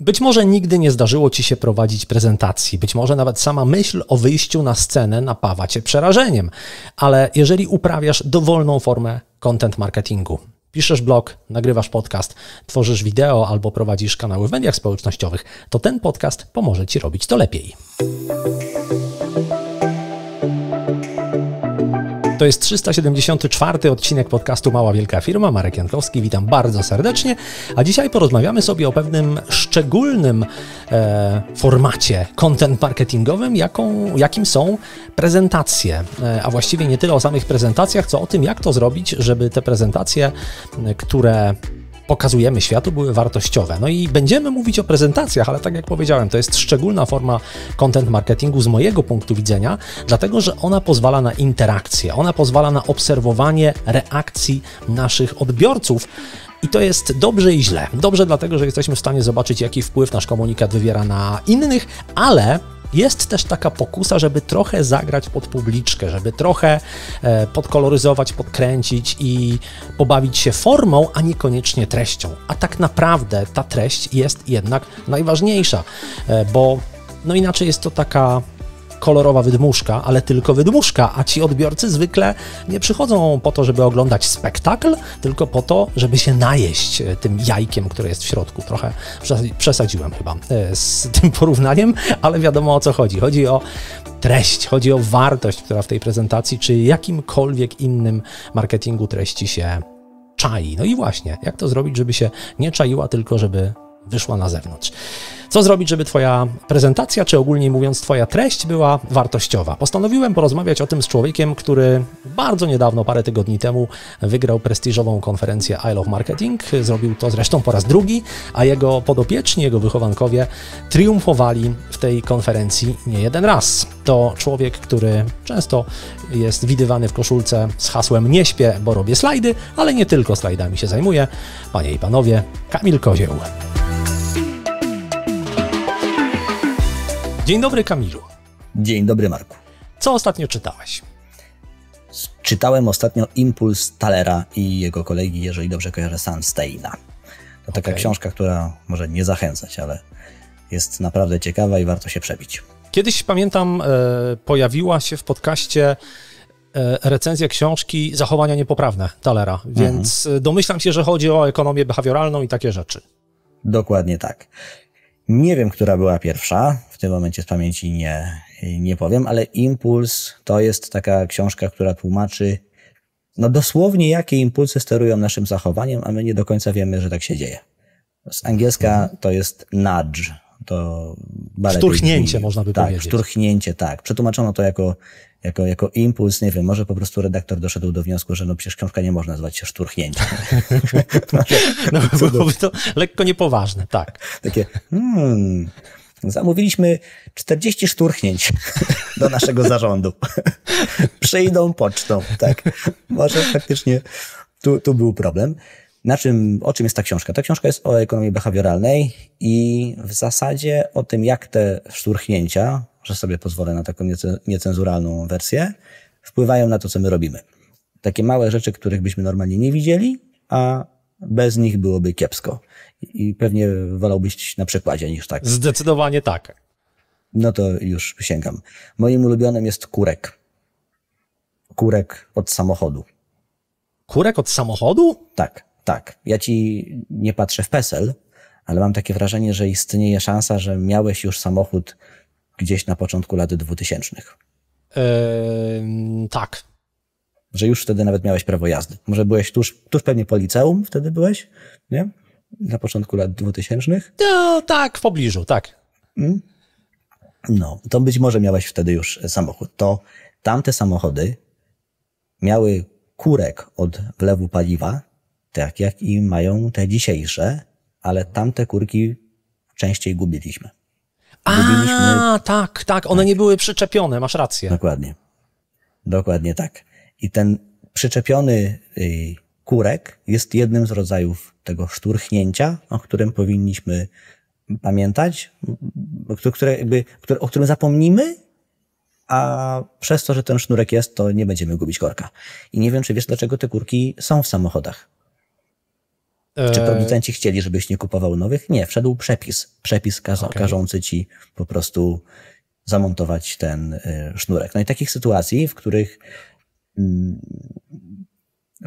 Być może nigdy nie zdarzyło ci się prowadzić prezentacji, być może nawet sama myśl o wyjściu na scenę napawa cię przerażeniem, ale jeżeli uprawiasz dowolną formę content marketingu, piszesz blog, nagrywasz podcast, tworzysz wideo albo prowadzisz kanały w mediach społecznościowych, to ten podcast pomoże ci robić to lepiej. To jest 374 odcinek podcastu Mała Wielka Firma. Marek Jankowski, witam bardzo serdecznie. A dzisiaj porozmawiamy sobie o pewnym szczególnym e, formacie content marketingowym, jaką, jakim są prezentacje. E, a właściwie nie tyle o samych prezentacjach, co o tym, jak to zrobić, żeby te prezentacje, które pokazujemy światu, były wartościowe. No i będziemy mówić o prezentacjach, ale tak jak powiedziałem, to jest szczególna forma content marketingu z mojego punktu widzenia, dlatego że ona pozwala na interakcję, ona pozwala na obserwowanie reakcji naszych odbiorców. I to jest dobrze i źle. Dobrze dlatego, że jesteśmy w stanie zobaczyć, jaki wpływ nasz komunikat wywiera na innych, ale jest też taka pokusa, żeby trochę zagrać pod publiczkę, żeby trochę e, podkoloryzować, podkręcić i pobawić się formą, a niekoniecznie treścią. A tak naprawdę ta treść jest jednak najważniejsza, e, bo no inaczej jest to taka kolorowa wydmuszka, ale tylko wydmuszka, a ci odbiorcy zwykle nie przychodzą po to, żeby oglądać spektakl, tylko po to, żeby się najeść e, tym jajkiem, które jest w środku. Trochę przesadziłem chyba e, z tym porównaniem, ale wiadomo o co chodzi. Chodzi o treść, chodzi o wartość, która w tej prezentacji czy jakimkolwiek innym marketingu treści się czai. No i właśnie, jak to zrobić, żeby się nie czaiła, tylko żeby wyszła na zewnątrz. Co zrobić, żeby Twoja prezentacja, czy ogólnie mówiąc, Twoja treść była wartościowa? Postanowiłem porozmawiać o tym z człowiekiem, który bardzo niedawno, parę tygodni temu, wygrał prestiżową konferencję Isle of Marketing. Zrobił to zresztą po raz drugi, a jego podopieczni, jego wychowankowie triumfowali w tej konferencji nie jeden raz. To człowiek, który często jest widywany w koszulce z hasłem Nie śpię, bo robię slajdy, ale nie tylko slajdami się zajmuje. Panie i panowie, Kamil Kozieł. Dzień dobry, Kamilu. Dzień dobry, Marku. Co ostatnio czytałeś? Czytałem ostatnio Impuls Talera i jego kolegi, jeżeli dobrze kojarzę, Steina. To okay. taka książka, która może nie zachęcać, ale jest naprawdę ciekawa i warto się przebić. Kiedyś, pamiętam, e, pojawiła się w podcaście e, recenzja książki Zachowania niepoprawne Talera, mhm. więc mhm. domyślam się, że chodzi o ekonomię behawioralną i takie rzeczy. Dokładnie tak. Nie wiem, która była pierwsza tym momencie z pamięci nie, nie powiem, ale Impuls to jest taka książka, która tłumaczy no dosłownie jakie impulsy sterują naszym zachowaniem, a my nie do końca wiemy, że tak się dzieje. Z angielska to jest nudge, to Szturchnięcie, można by tak, powiedzieć. sturchnięcie, szturchnięcie, tak. Przetłumaczono to jako, jako, jako impuls, nie wiem, może po prostu redaktor doszedł do wniosku, że no przecież książka nie można nazywać się szturchnięciem. no, byłoby to lekko niepoważne, tak. Takie, hmm, Zamówiliśmy 40 szturchnięć do naszego zarządu. Przyjdą pocztą, tak. Może faktycznie tu, tu był problem. Na czym, o czym jest ta książka? Ta książka jest o ekonomii behawioralnej i w zasadzie o tym, jak te szturchnięcia, że sobie pozwolę na taką niecenzuralną wersję, wpływają na to, co my robimy. Takie małe rzeczy, których byśmy normalnie nie widzieli, a bez nich byłoby kiepsko. I pewnie wolałbyś na przykładzie niż tak. Zdecydowanie tak. No to już sięgam. Moim ulubionym jest kurek. Kurek od samochodu. Kurek od samochodu? Tak, tak. Ja ci nie patrzę w PESEL, ale mam takie wrażenie, że istnieje szansa, że miałeś już samochód gdzieś na początku lat dwutysięcznych. Yy, tak, że już wtedy nawet miałeś prawo jazdy. Może byłeś tuż, tuż pewnie po liceum wtedy byłeś, nie? Na początku lat 2000? No tak, w pobliżu, tak. Mm. No, to być może miałeś wtedy już samochód. To tamte samochody miały kurek od wlewu paliwa, tak jak i mają te dzisiejsze, ale tamte kurki częściej gubiliśmy. gubiliśmy... A, tak, tak, one tak. nie były przyczepione, masz rację. Dokładnie. Dokładnie tak. I ten przyczepiony y, kurek jest jednym z rodzajów tego szturchnięcia, o którym powinniśmy pamiętać, które jakby, o którym zapomnimy, a przez to, że ten sznurek jest, to nie będziemy gubić korka. I nie wiem, czy wiesz, dlaczego te kurki są w samochodach. Czy e, producenci chcieli, żebyś nie kupował nowych? Nie, wszedł przepis. Przepis kaza- okay. każący ci po prostu zamontować ten y, sznurek. No i takich sytuacji, w których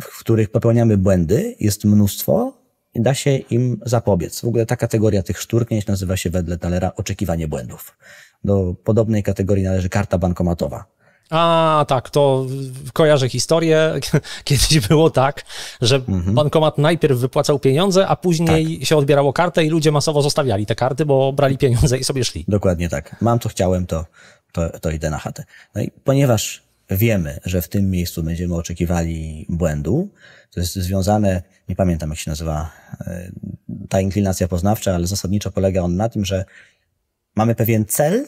w których popełniamy błędy, jest mnóstwo i da się im zapobiec. W ogóle ta kategoria tych szturknięć nazywa się wedle Talera oczekiwanie błędów. Do podobnej kategorii należy karta bankomatowa. A tak, to kojarzę historię. Kiedyś było tak, że mhm. bankomat najpierw wypłacał pieniądze, a później tak. się odbierało kartę i ludzie masowo zostawiali te karty, bo brali pieniądze i sobie szli. Dokładnie tak. Mam co chciałem, to, to, to idę na chatę. No i ponieważ wiemy, że w tym miejscu będziemy oczekiwali błędu. To jest związane, nie pamiętam jak się nazywa e, ta inklinacja poznawcza, ale zasadniczo polega on na tym, że mamy pewien cel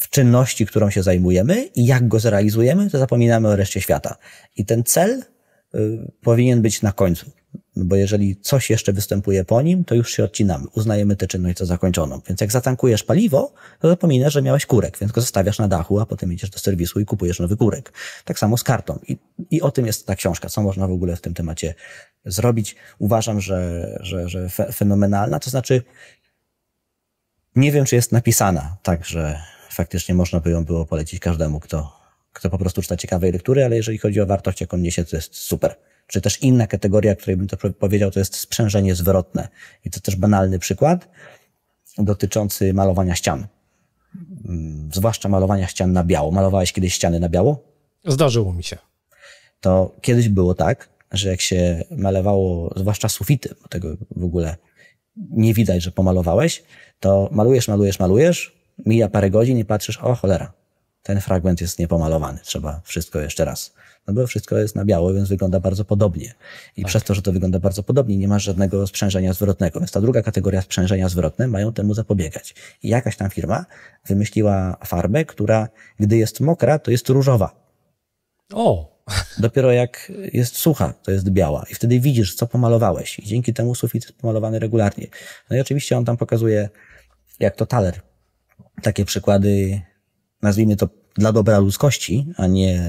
w czynności, którą się zajmujemy i jak go zrealizujemy, to zapominamy o reszcie świata. I ten cel e, powinien być na końcu. No bo jeżeli coś jeszcze występuje po nim, to już się odcinamy, uznajemy tę czynność za zakończoną. Więc jak zatankujesz paliwo, to zapominasz, że miałeś kurek, więc go zostawiasz na dachu, a potem idziesz do serwisu i kupujesz nowy kurek. Tak samo z kartą. I, i o tym jest ta książka, co można w ogóle w tym temacie zrobić. Uważam, że, że, że fenomenalna, to znaczy nie wiem, czy jest napisana tak, że faktycznie można by ją było polecić każdemu, kto, kto po prostu czyta ciekawej lektury, ale jeżeli chodzi o wartość, jaką niesie, to jest super. Czy też inna kategoria, której bym to powiedział, to jest sprzężenie zwrotne. I to też banalny przykład dotyczący malowania ścian. Mm, zwłaszcza malowania ścian na biało. Malowałeś kiedyś ściany na biało? Zdarzyło mi się. To kiedyś było tak, że jak się malowało, zwłaszcza sufity, bo tego w ogóle nie widać, że pomalowałeś, to malujesz, malujesz, malujesz, mija parę godzin i patrzysz, o cholera, ten fragment jest niepomalowany, trzeba wszystko jeszcze raz no bo wszystko jest na biało, więc wygląda bardzo podobnie. I tak. przez to, że to wygląda bardzo podobnie, nie ma żadnego sprzężenia zwrotnego. Więc ta druga kategoria sprzężenia zwrotne mają temu zapobiegać. I jakaś tam firma wymyśliła farbę, która gdy jest mokra, to jest różowa. O! Dopiero jak jest sucha, to jest biała i wtedy widzisz, co pomalowałeś. I dzięki temu sufit jest pomalowany regularnie. No i oczywiście on tam pokazuje, jak to taler. Takie przykłady, nazwijmy to dla dobra ludzkości, a nie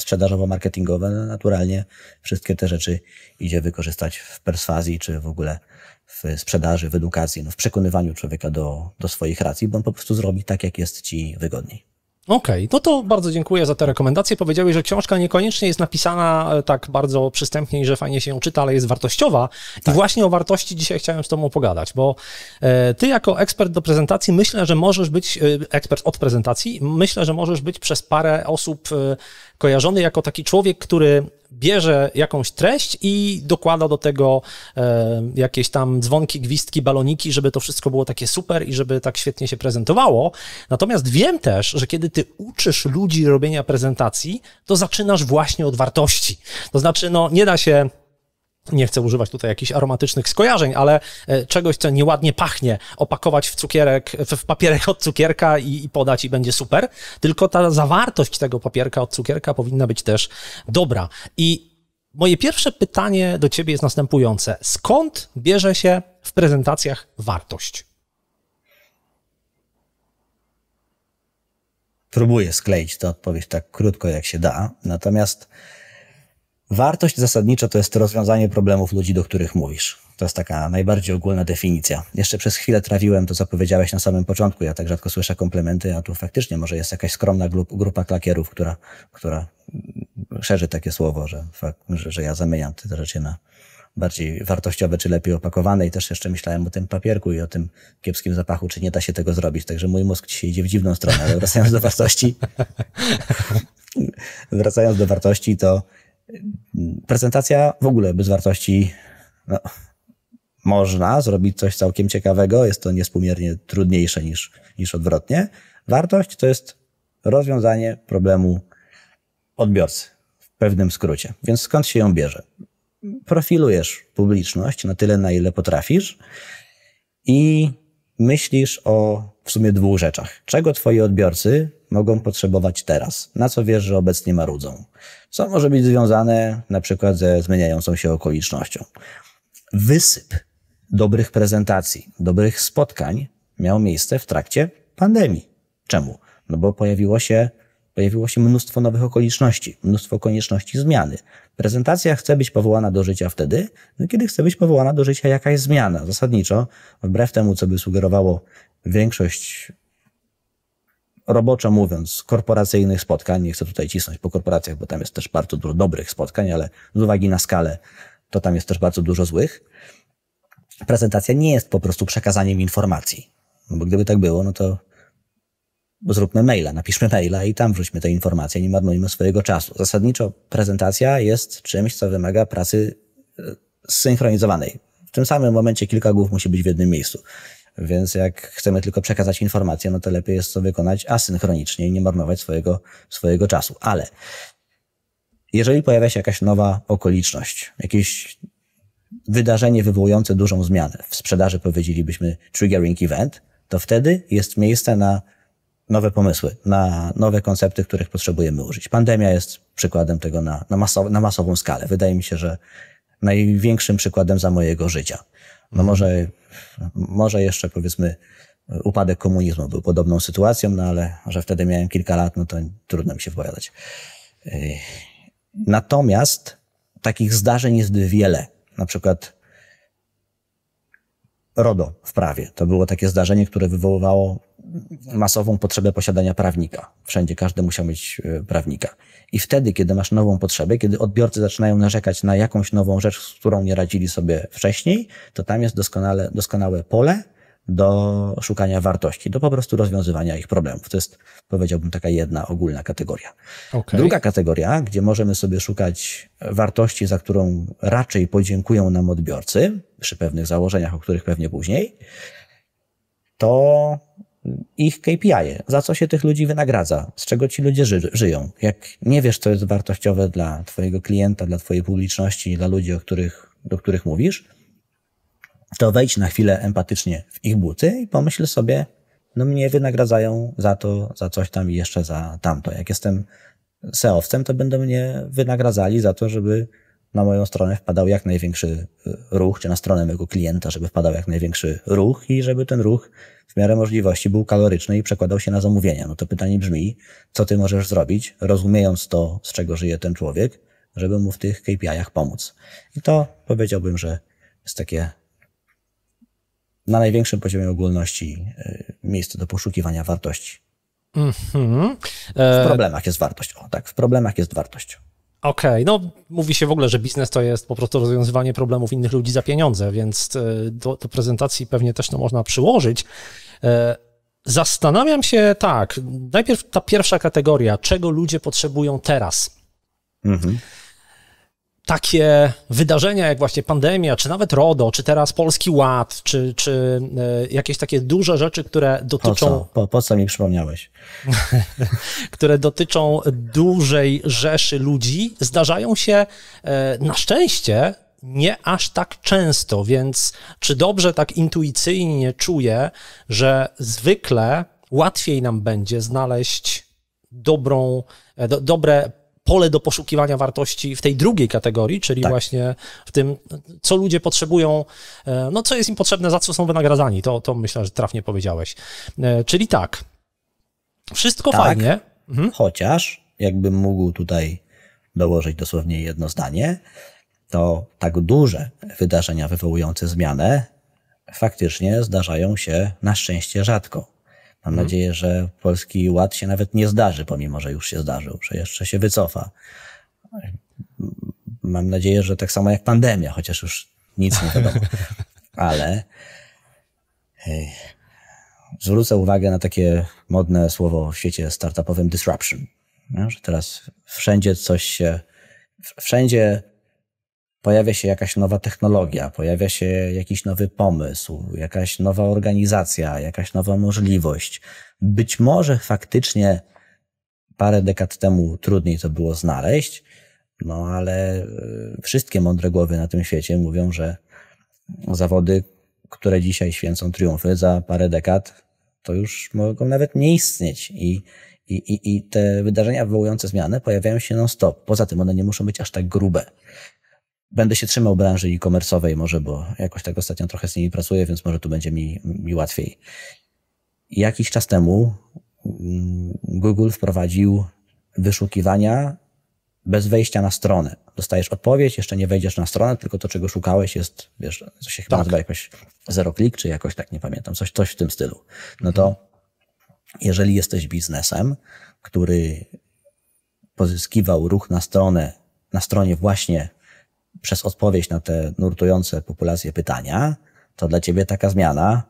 sprzedażowo-marketingowe, no, naturalnie wszystkie te rzeczy idzie wykorzystać w perswazji, czy w ogóle w sprzedaży, w edukacji, no w przekonywaniu człowieka do, do swoich racji, bo on po prostu zrobi tak, jak jest ci wygodniej. Okej, okay, no to bardzo dziękuję za te rekomendacje. Powiedziałeś, że książka niekoniecznie jest napisana e, tak bardzo przystępnie i że fajnie się ją czyta, ale jest wartościowa. Tak. I właśnie o wartości dzisiaj chciałem z Tobą pogadać, bo e, Ty jako ekspert do prezentacji myślę, że możesz być, e, ekspert od prezentacji, myślę, że możesz być przez parę osób kojarzony jako taki człowiek, który bierze jakąś treść i dokłada do tego e, jakieś tam dzwonki, gwistki, baloniki, żeby to wszystko było takie super i żeby tak świetnie się prezentowało. Natomiast wiem też, że kiedy ty uczysz ludzi robienia prezentacji, to zaczynasz właśnie od wartości. To znaczy, no nie da się nie chcę używać tutaj jakichś aromatycznych skojarzeń, ale e, czegoś, co nieładnie pachnie, opakować w cukierek, w papierek od cukierka i, i, podać i będzie super, tylko ta zawartość tego papierka od cukierka powinna być też dobra. I moje pierwsze pytanie do ciebie jest następujące. Skąd bierze się w prezentacjach wartość? Próbuję skleić tę odpowiedź tak krótko, jak się da, natomiast Wartość zasadnicza to jest rozwiązanie problemów ludzi, do których mówisz. To jest taka najbardziej ogólna definicja. Jeszcze przez chwilę trawiłem to, co powiedziałeś na samym początku. Ja tak rzadko słyszę komplementy, a tu faktycznie może jest jakaś skromna grupa klakierów, która, która szerzy takie słowo, że, że, że ja zamieniam te rzeczy na bardziej wartościowe czy lepiej opakowane i też jeszcze myślałem o tym papierku i o tym kiepskim zapachu, czy nie da się tego zrobić. Także mój mózg dzisiaj idzie w dziwną stronę, ale wracając do wartości, wracając do wartości, to Prezentacja w ogóle bez wartości. No, można zrobić coś całkiem ciekawego, jest to niespółmiernie trudniejsze niż, niż odwrotnie. Wartość to jest rozwiązanie problemu odbiorcy w pewnym skrócie. Więc skąd się ją bierze? Profilujesz publiczność na tyle, na ile potrafisz i myślisz o w sumie dwóch rzeczach. Czego twoi odbiorcy mogą potrzebować teraz, na co wiesz, że obecnie marudzą, co może być związane na przykład ze zmieniającą się okolicznością. Wysyp dobrych prezentacji, dobrych spotkań miał miejsce w trakcie pandemii. Czemu? No bo pojawiło się, pojawiło się mnóstwo nowych okoliczności, mnóstwo konieczności zmiany. Prezentacja chce być powołana do życia wtedy, no kiedy chce być powołana do życia jakaś zmiana. Zasadniczo, wbrew temu, co by sugerowało większość roboczo mówiąc, korporacyjnych spotkań. Nie chcę tutaj cisnąć po korporacjach, bo tam jest też bardzo dużo dobrych spotkań, ale z uwagi na skalę, to tam jest też bardzo dużo złych. Prezentacja nie jest po prostu przekazaniem informacji. No bo gdyby tak było, no to zróbmy maila, napiszmy maila i tam wrzućmy te informacje, nie marnujmy swojego czasu. Zasadniczo prezentacja jest czymś, co wymaga pracy e, zsynchronizowanej. W tym samym momencie kilka głów musi być w jednym miejscu. Więc jak chcemy tylko przekazać informację, no to lepiej jest to wykonać asynchronicznie i nie marnować swojego, swojego czasu. Ale jeżeli pojawia się jakaś nowa okoliczność, jakieś wydarzenie wywołujące dużą zmianę, w sprzedaży powiedzielibyśmy triggering event, to wtedy jest miejsce na nowe pomysły, na nowe koncepty, których potrzebujemy użyć. Pandemia jest przykładem tego na, na, masow, na masową skalę. Wydaje mi się, że największym przykładem za mojego życia. No może, może jeszcze powiedzmy upadek komunizmu był podobną sytuacją, no ale że wtedy miałem kilka lat, no to trudno mi się wypowiadać. Natomiast takich zdarzeń jest wiele. Na przykład RODO w prawie. To było takie zdarzenie, które wywoływało masową potrzebę posiadania prawnika. Wszędzie każdy musiał mieć e, prawnika. I wtedy, kiedy masz nową potrzebę, kiedy odbiorcy zaczynają narzekać na jakąś nową rzecz, z którą nie radzili sobie wcześniej, to tam jest doskonale, doskonałe pole do szukania wartości, do po prostu rozwiązywania ich problemów. To jest, powiedziałbym, taka jedna ogólna kategoria. Okay. Druga kategoria, gdzie możemy sobie szukać wartości, za którą raczej podziękują nam odbiorcy, przy pewnych założeniach, o których pewnie później, to ich KPI, za co się tych ludzi wynagradza, z czego ci ludzie ży żyją. Jak nie wiesz, co jest wartościowe dla Twojego klienta, dla Twojej publiczności, dla ludzi, o których, do których mówisz, to wejdź na chwilę empatycznie w ich buty i pomyśl sobie, no mnie wynagradzają za to, za coś tam i jeszcze za tamto. Jak jestem seowcem, to będą mnie wynagradzali za to, żeby na moją stronę wpadał jak największy y, ruch, czy na stronę mojego klienta, żeby wpadał jak największy ruch i żeby ten ruch w miarę możliwości był kaloryczny i przekładał się na zamówienia. No to pytanie brzmi, co ty możesz zrobić, rozumiejąc to, z czego żyje ten człowiek, żeby mu w tych KPI-ach pomóc. I to powiedziałbym, że jest takie na największym poziomie ogólności y, miejsce do poszukiwania wartości. Mm -hmm. e... W problemach jest wartość. O, tak, w problemach jest wartość. Okej, okay. no mówi się w ogóle, że biznes to jest po prostu rozwiązywanie problemów innych ludzi za pieniądze, więc e, do, do prezentacji pewnie też to można przyłożyć. E, zastanawiam się tak, najpierw ta pierwsza kategoria, czego ludzie potrzebują teraz. Mhm takie wydarzenia jak właśnie pandemia, czy nawet RODO, czy teraz Polski Ład, czy, czy e, jakieś takie duże rzeczy, które dotyczą. Po co, po, po co mi przypomniałeś? które dotyczą dużej rzeszy ludzi, zdarzają się e, na szczęście nie aż tak często, więc czy dobrze tak intuicyjnie czuję, że zwykle łatwiej nam będzie znaleźć dobrą, e, do, dobre pole do poszukiwania wartości w tej drugiej kategorii, czyli tak. właśnie w tym, co ludzie potrzebują, e, no co jest im potrzebne, za co są wynagradzani. To, to myślę, że trafnie powiedziałeś. E, czyli tak, wszystko tak, fajnie. Mhm. Chociaż, jakbym mógł tutaj dołożyć dosłownie jedno zdanie, to tak duże wydarzenia wywołujące zmianę faktycznie zdarzają się na szczęście rzadko. Mam mhm. nadzieję, że polski ład się nawet nie zdarzy, pomimo że już się zdarzył, że jeszcze się wycofa. Mam nadzieję, że tak samo jak pandemia, chociaż już nic nie wiadomo. Ale hej, zwrócę uwagę na takie modne słowo w świecie startupowym disruption. No, że teraz wszędzie coś się, wszędzie pojawia się jakaś nowa technologia, pojawia się jakiś nowy pomysł, jakaś nowa organizacja, jakaś nowa możliwość. Być może faktycznie parę dekad temu trudniej to było znaleźć, no ale e, wszystkie mądre głowy na tym świecie mówią, że zawody, które dzisiaj święcą triumfy, za parę dekad to już mogą nawet nie istnieć i, i, i, i te wydarzenia wywołujące zmiany pojawiają się non-stop. Poza tym one nie muszą być aż tak grube. Będę się trzymał branży e-commerce'owej może, bo jakoś tak ostatnio trochę z nimi pracuję, więc może tu będzie mi, mi łatwiej. Jakiś czas temu mm, Google wprowadził wyszukiwania bez wejścia na stronę. Dostajesz odpowiedź, jeszcze nie wejdziesz na stronę, tylko to, czego szukałeś, jest, wiesz, co się chyba tak. nazywa jakoś zero klik, czy jakoś tak, nie pamiętam, coś, coś w tym stylu. No to mhm. jeżeli jesteś biznesem, który pozyskiwał ruch na stronę, na stronie właśnie przez odpowiedź na te nurtujące populacje pytania, to dla ciebie taka zmiana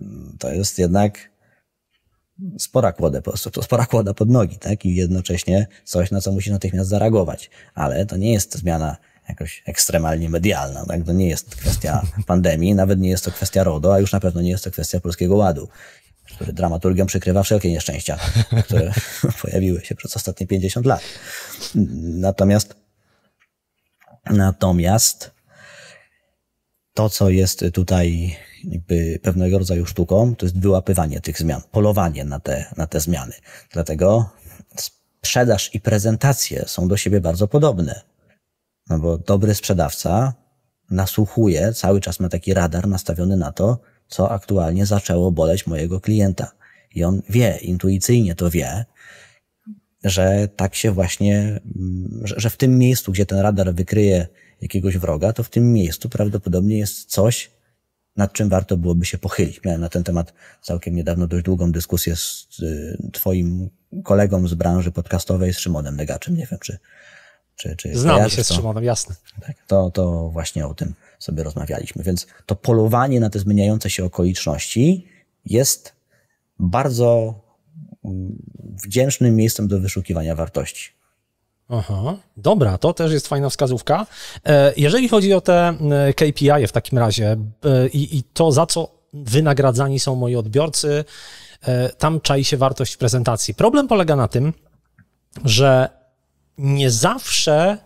mm, to jest jednak spora kłoda po prostu, to spora kłoda pod nogi, tak? I jednocześnie coś, na co musisz natychmiast zareagować. Ale to nie jest zmiana jakoś ekstremalnie medialna, tak? To nie jest kwestia pandemii, nawet nie jest to kwestia RODO, a już na pewno nie jest to kwestia Polskiego Ładu, który dramaturgią przykrywa wszelkie nieszczęścia, które pojawiły się przez ostatnie 50 lat. Natomiast Natomiast to, co jest tutaj pewnego rodzaju sztuką, to jest wyłapywanie tych zmian, polowanie na te, na te zmiany. Dlatego sprzedaż i prezentacje są do siebie bardzo podobne. No bo dobry sprzedawca nasłuchuje, cały czas ma taki radar nastawiony na to, co aktualnie zaczęło boleć mojego klienta. I on wie, intuicyjnie to wie, że tak się właśnie, mm, że, że w tym miejscu, gdzie ten radar wykryje jakiegoś wroga, to w tym miejscu prawdopodobnie jest coś, nad czym warto byłoby się pochylić. Miałem na ten temat całkiem niedawno dość długą dyskusję z y, twoim kolegą z branży podcastowej, z Szymonem Degaczem. Nie wiem, czy... czy, czy Znamy się z Szymonem, jasne. Tak, to, to właśnie o tym sobie rozmawialiśmy. Więc to polowanie na te zmieniające się okoliczności jest bardzo wdzięcznym miejscem do wyszukiwania wartości. Aha, dobra, to też jest fajna wskazówka. E, jeżeli chodzi o te KPI -e w takim razie e, i, i to, za co wynagradzani są moi odbiorcy, e, tam czai się wartość prezentacji. Problem polega na tym, że nie zawsze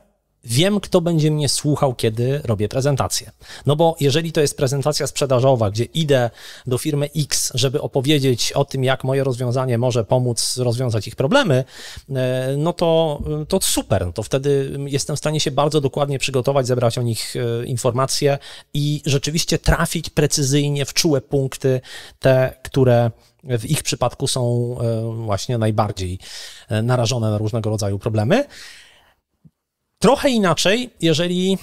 wiem, kto będzie mnie słuchał, kiedy robię prezentację. No bo jeżeli to jest prezentacja sprzedażowa, gdzie idę do firmy X, żeby opowiedzieć o tym, jak moje rozwiązanie może pomóc rozwiązać ich problemy, e, no to, e, to super. No to wtedy jestem w stanie się bardzo dokładnie przygotować, zebrać o nich e, informacje i rzeczywiście trafić precyzyjnie w czułe punkty, te, które w ich przypadku są właśnie najbardziej narażone na różnego rodzaju problemy. Trochę inaczej, jeżeli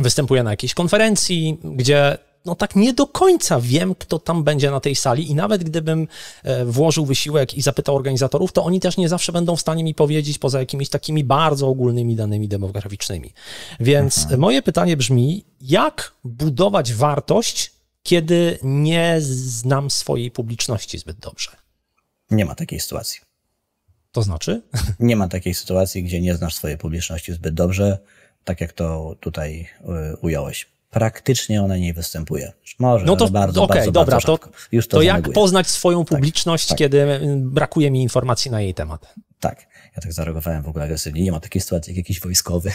występuję na jakiejś konferencji, gdzie no tak nie do końca wiem, kto tam będzie na tej sali i nawet gdybym e, włożył wysiłek i zapytał organizatorów, to oni też nie zawsze będą w stanie mi powiedzieć poza jakimiś takimi bardzo ogólnymi danymi demograficznymi. Więc mhm. moje pytanie brzmi, jak budować wartość, kiedy nie znam swojej publiczności zbyt dobrze? Nie ma takiej sytuacji. To znaczy? Nie ma takiej sytuacji, gdzie nie znasz swojej publiczności zbyt dobrze, tak jak to tutaj y, ująłeś. Praktycznie ona nie występuje. Może, no to, bardzo, okay, bardzo, dobra, bardzo to, Już to, to jak poznać swoją tak, publiczność, tak, tak. kiedy y, brakuje mi informacji na jej temat? Tak. Ja tak zareagowałem w ogóle agresywnie. Nie ma takiej sytuacji jak jakiś wojskowy.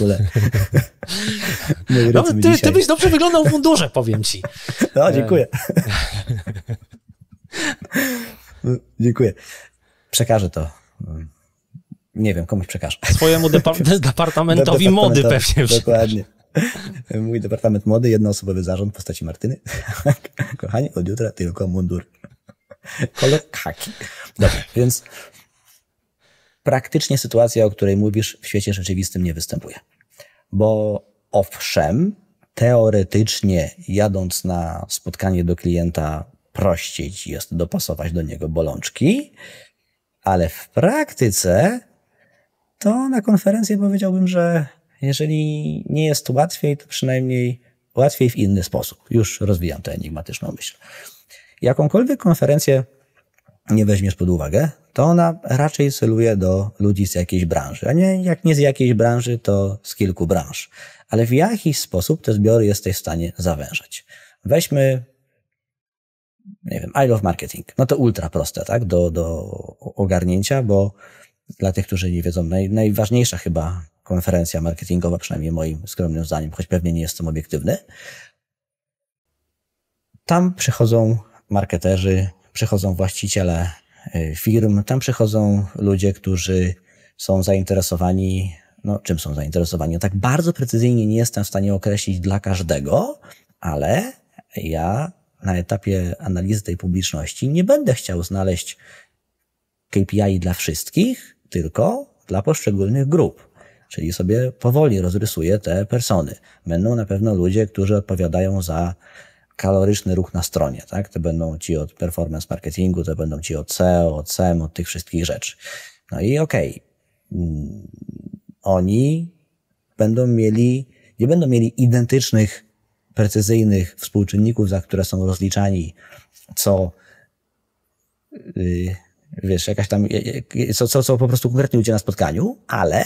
Ale no, ty, dzisiaj... ty byś dobrze wyglądał w mundurze, powiem ci. No, dziękuję. E. Dziękuję przekażę to. Nie wiem, komuś przekażę. Swojemu departamentowi mody pewnie. Dokładnie. Mój departament mody, jednoosobowy zarząd w postaci Martyny. Kochani, od jutra tylko mundur. Kolor kaki. Dobrze, więc praktycznie sytuacja, o której mówisz, w świecie rzeczywistym nie występuje. Bo owszem, teoretycznie jadąc na spotkanie do klienta prościej jest dopasować do niego bolączki, ale w praktyce to na konferencję powiedziałbym, że jeżeli nie jest łatwiej, to przynajmniej łatwiej w inny sposób. Już rozwijam tę enigmatyczną myśl. Jakąkolwiek konferencję nie weźmiesz pod uwagę, to ona raczej celuje do ludzi z jakiejś branży. A nie, jak nie z jakiejś branży, to z kilku branż. Ale w jakiś sposób te zbiory jesteś w stanie zawężać. Weźmy nie wiem, I love marketing. No to ultra proste, tak, do, do ogarnięcia, bo dla tych, którzy nie wiedzą, naj, najważniejsza chyba konferencja marketingowa, przynajmniej moim skromnym zdaniem, choć pewnie nie jestem obiektywny. Tam przychodzą marketerzy, przychodzą właściciele y, firm, tam przychodzą ludzie, którzy są zainteresowani, no czym są zainteresowani. No tak bardzo precyzyjnie nie jestem w stanie określić dla każdego, ale ja na etapie analizy tej publiczności nie będę chciał znaleźć KPI dla wszystkich, tylko dla poszczególnych grup. Czyli sobie powoli rozrysuję te persony. Będą na pewno ludzie, którzy odpowiadają za kaloryczny ruch na stronie, tak? To będą ci od performance marketingu, to będą ci od SEO, od SEM, od tych wszystkich rzeczy. No i okej, okay. Mm, oni będą mieli, nie będą mieli identycznych precyzyjnych współczynników, za które są rozliczani, co y, wiesz, jakaś tam, co, co, co po prostu konkretnie udziela na spotkaniu, ale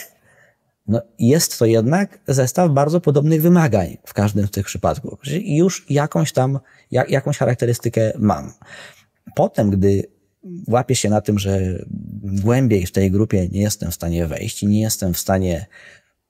no, jest to jednak zestaw bardzo podobnych wymagań w każdym z tych przypadków. Już jakąś tam, jak, jakąś charakterystykę mam. Potem, gdy łapię się na tym, że głębiej w tej grupie nie jestem w stanie wejść i nie jestem w stanie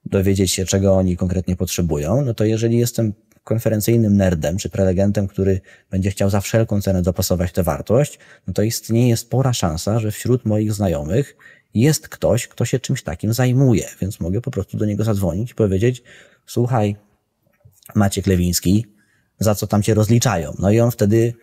dowiedzieć się, czego oni konkretnie potrzebują, no to jeżeli jestem konferencyjnym nerdem czy prelegentem, który będzie chciał za wszelką cenę dopasować tę wartość, no to istnieje spora szansa, że wśród moich znajomych jest ktoś, kto się czymś takim zajmuje, więc mogę po prostu do niego zadzwonić i powiedzieć: Słuchaj, Maciek Lewiński, za co tam cię rozliczają? No i on wtedy,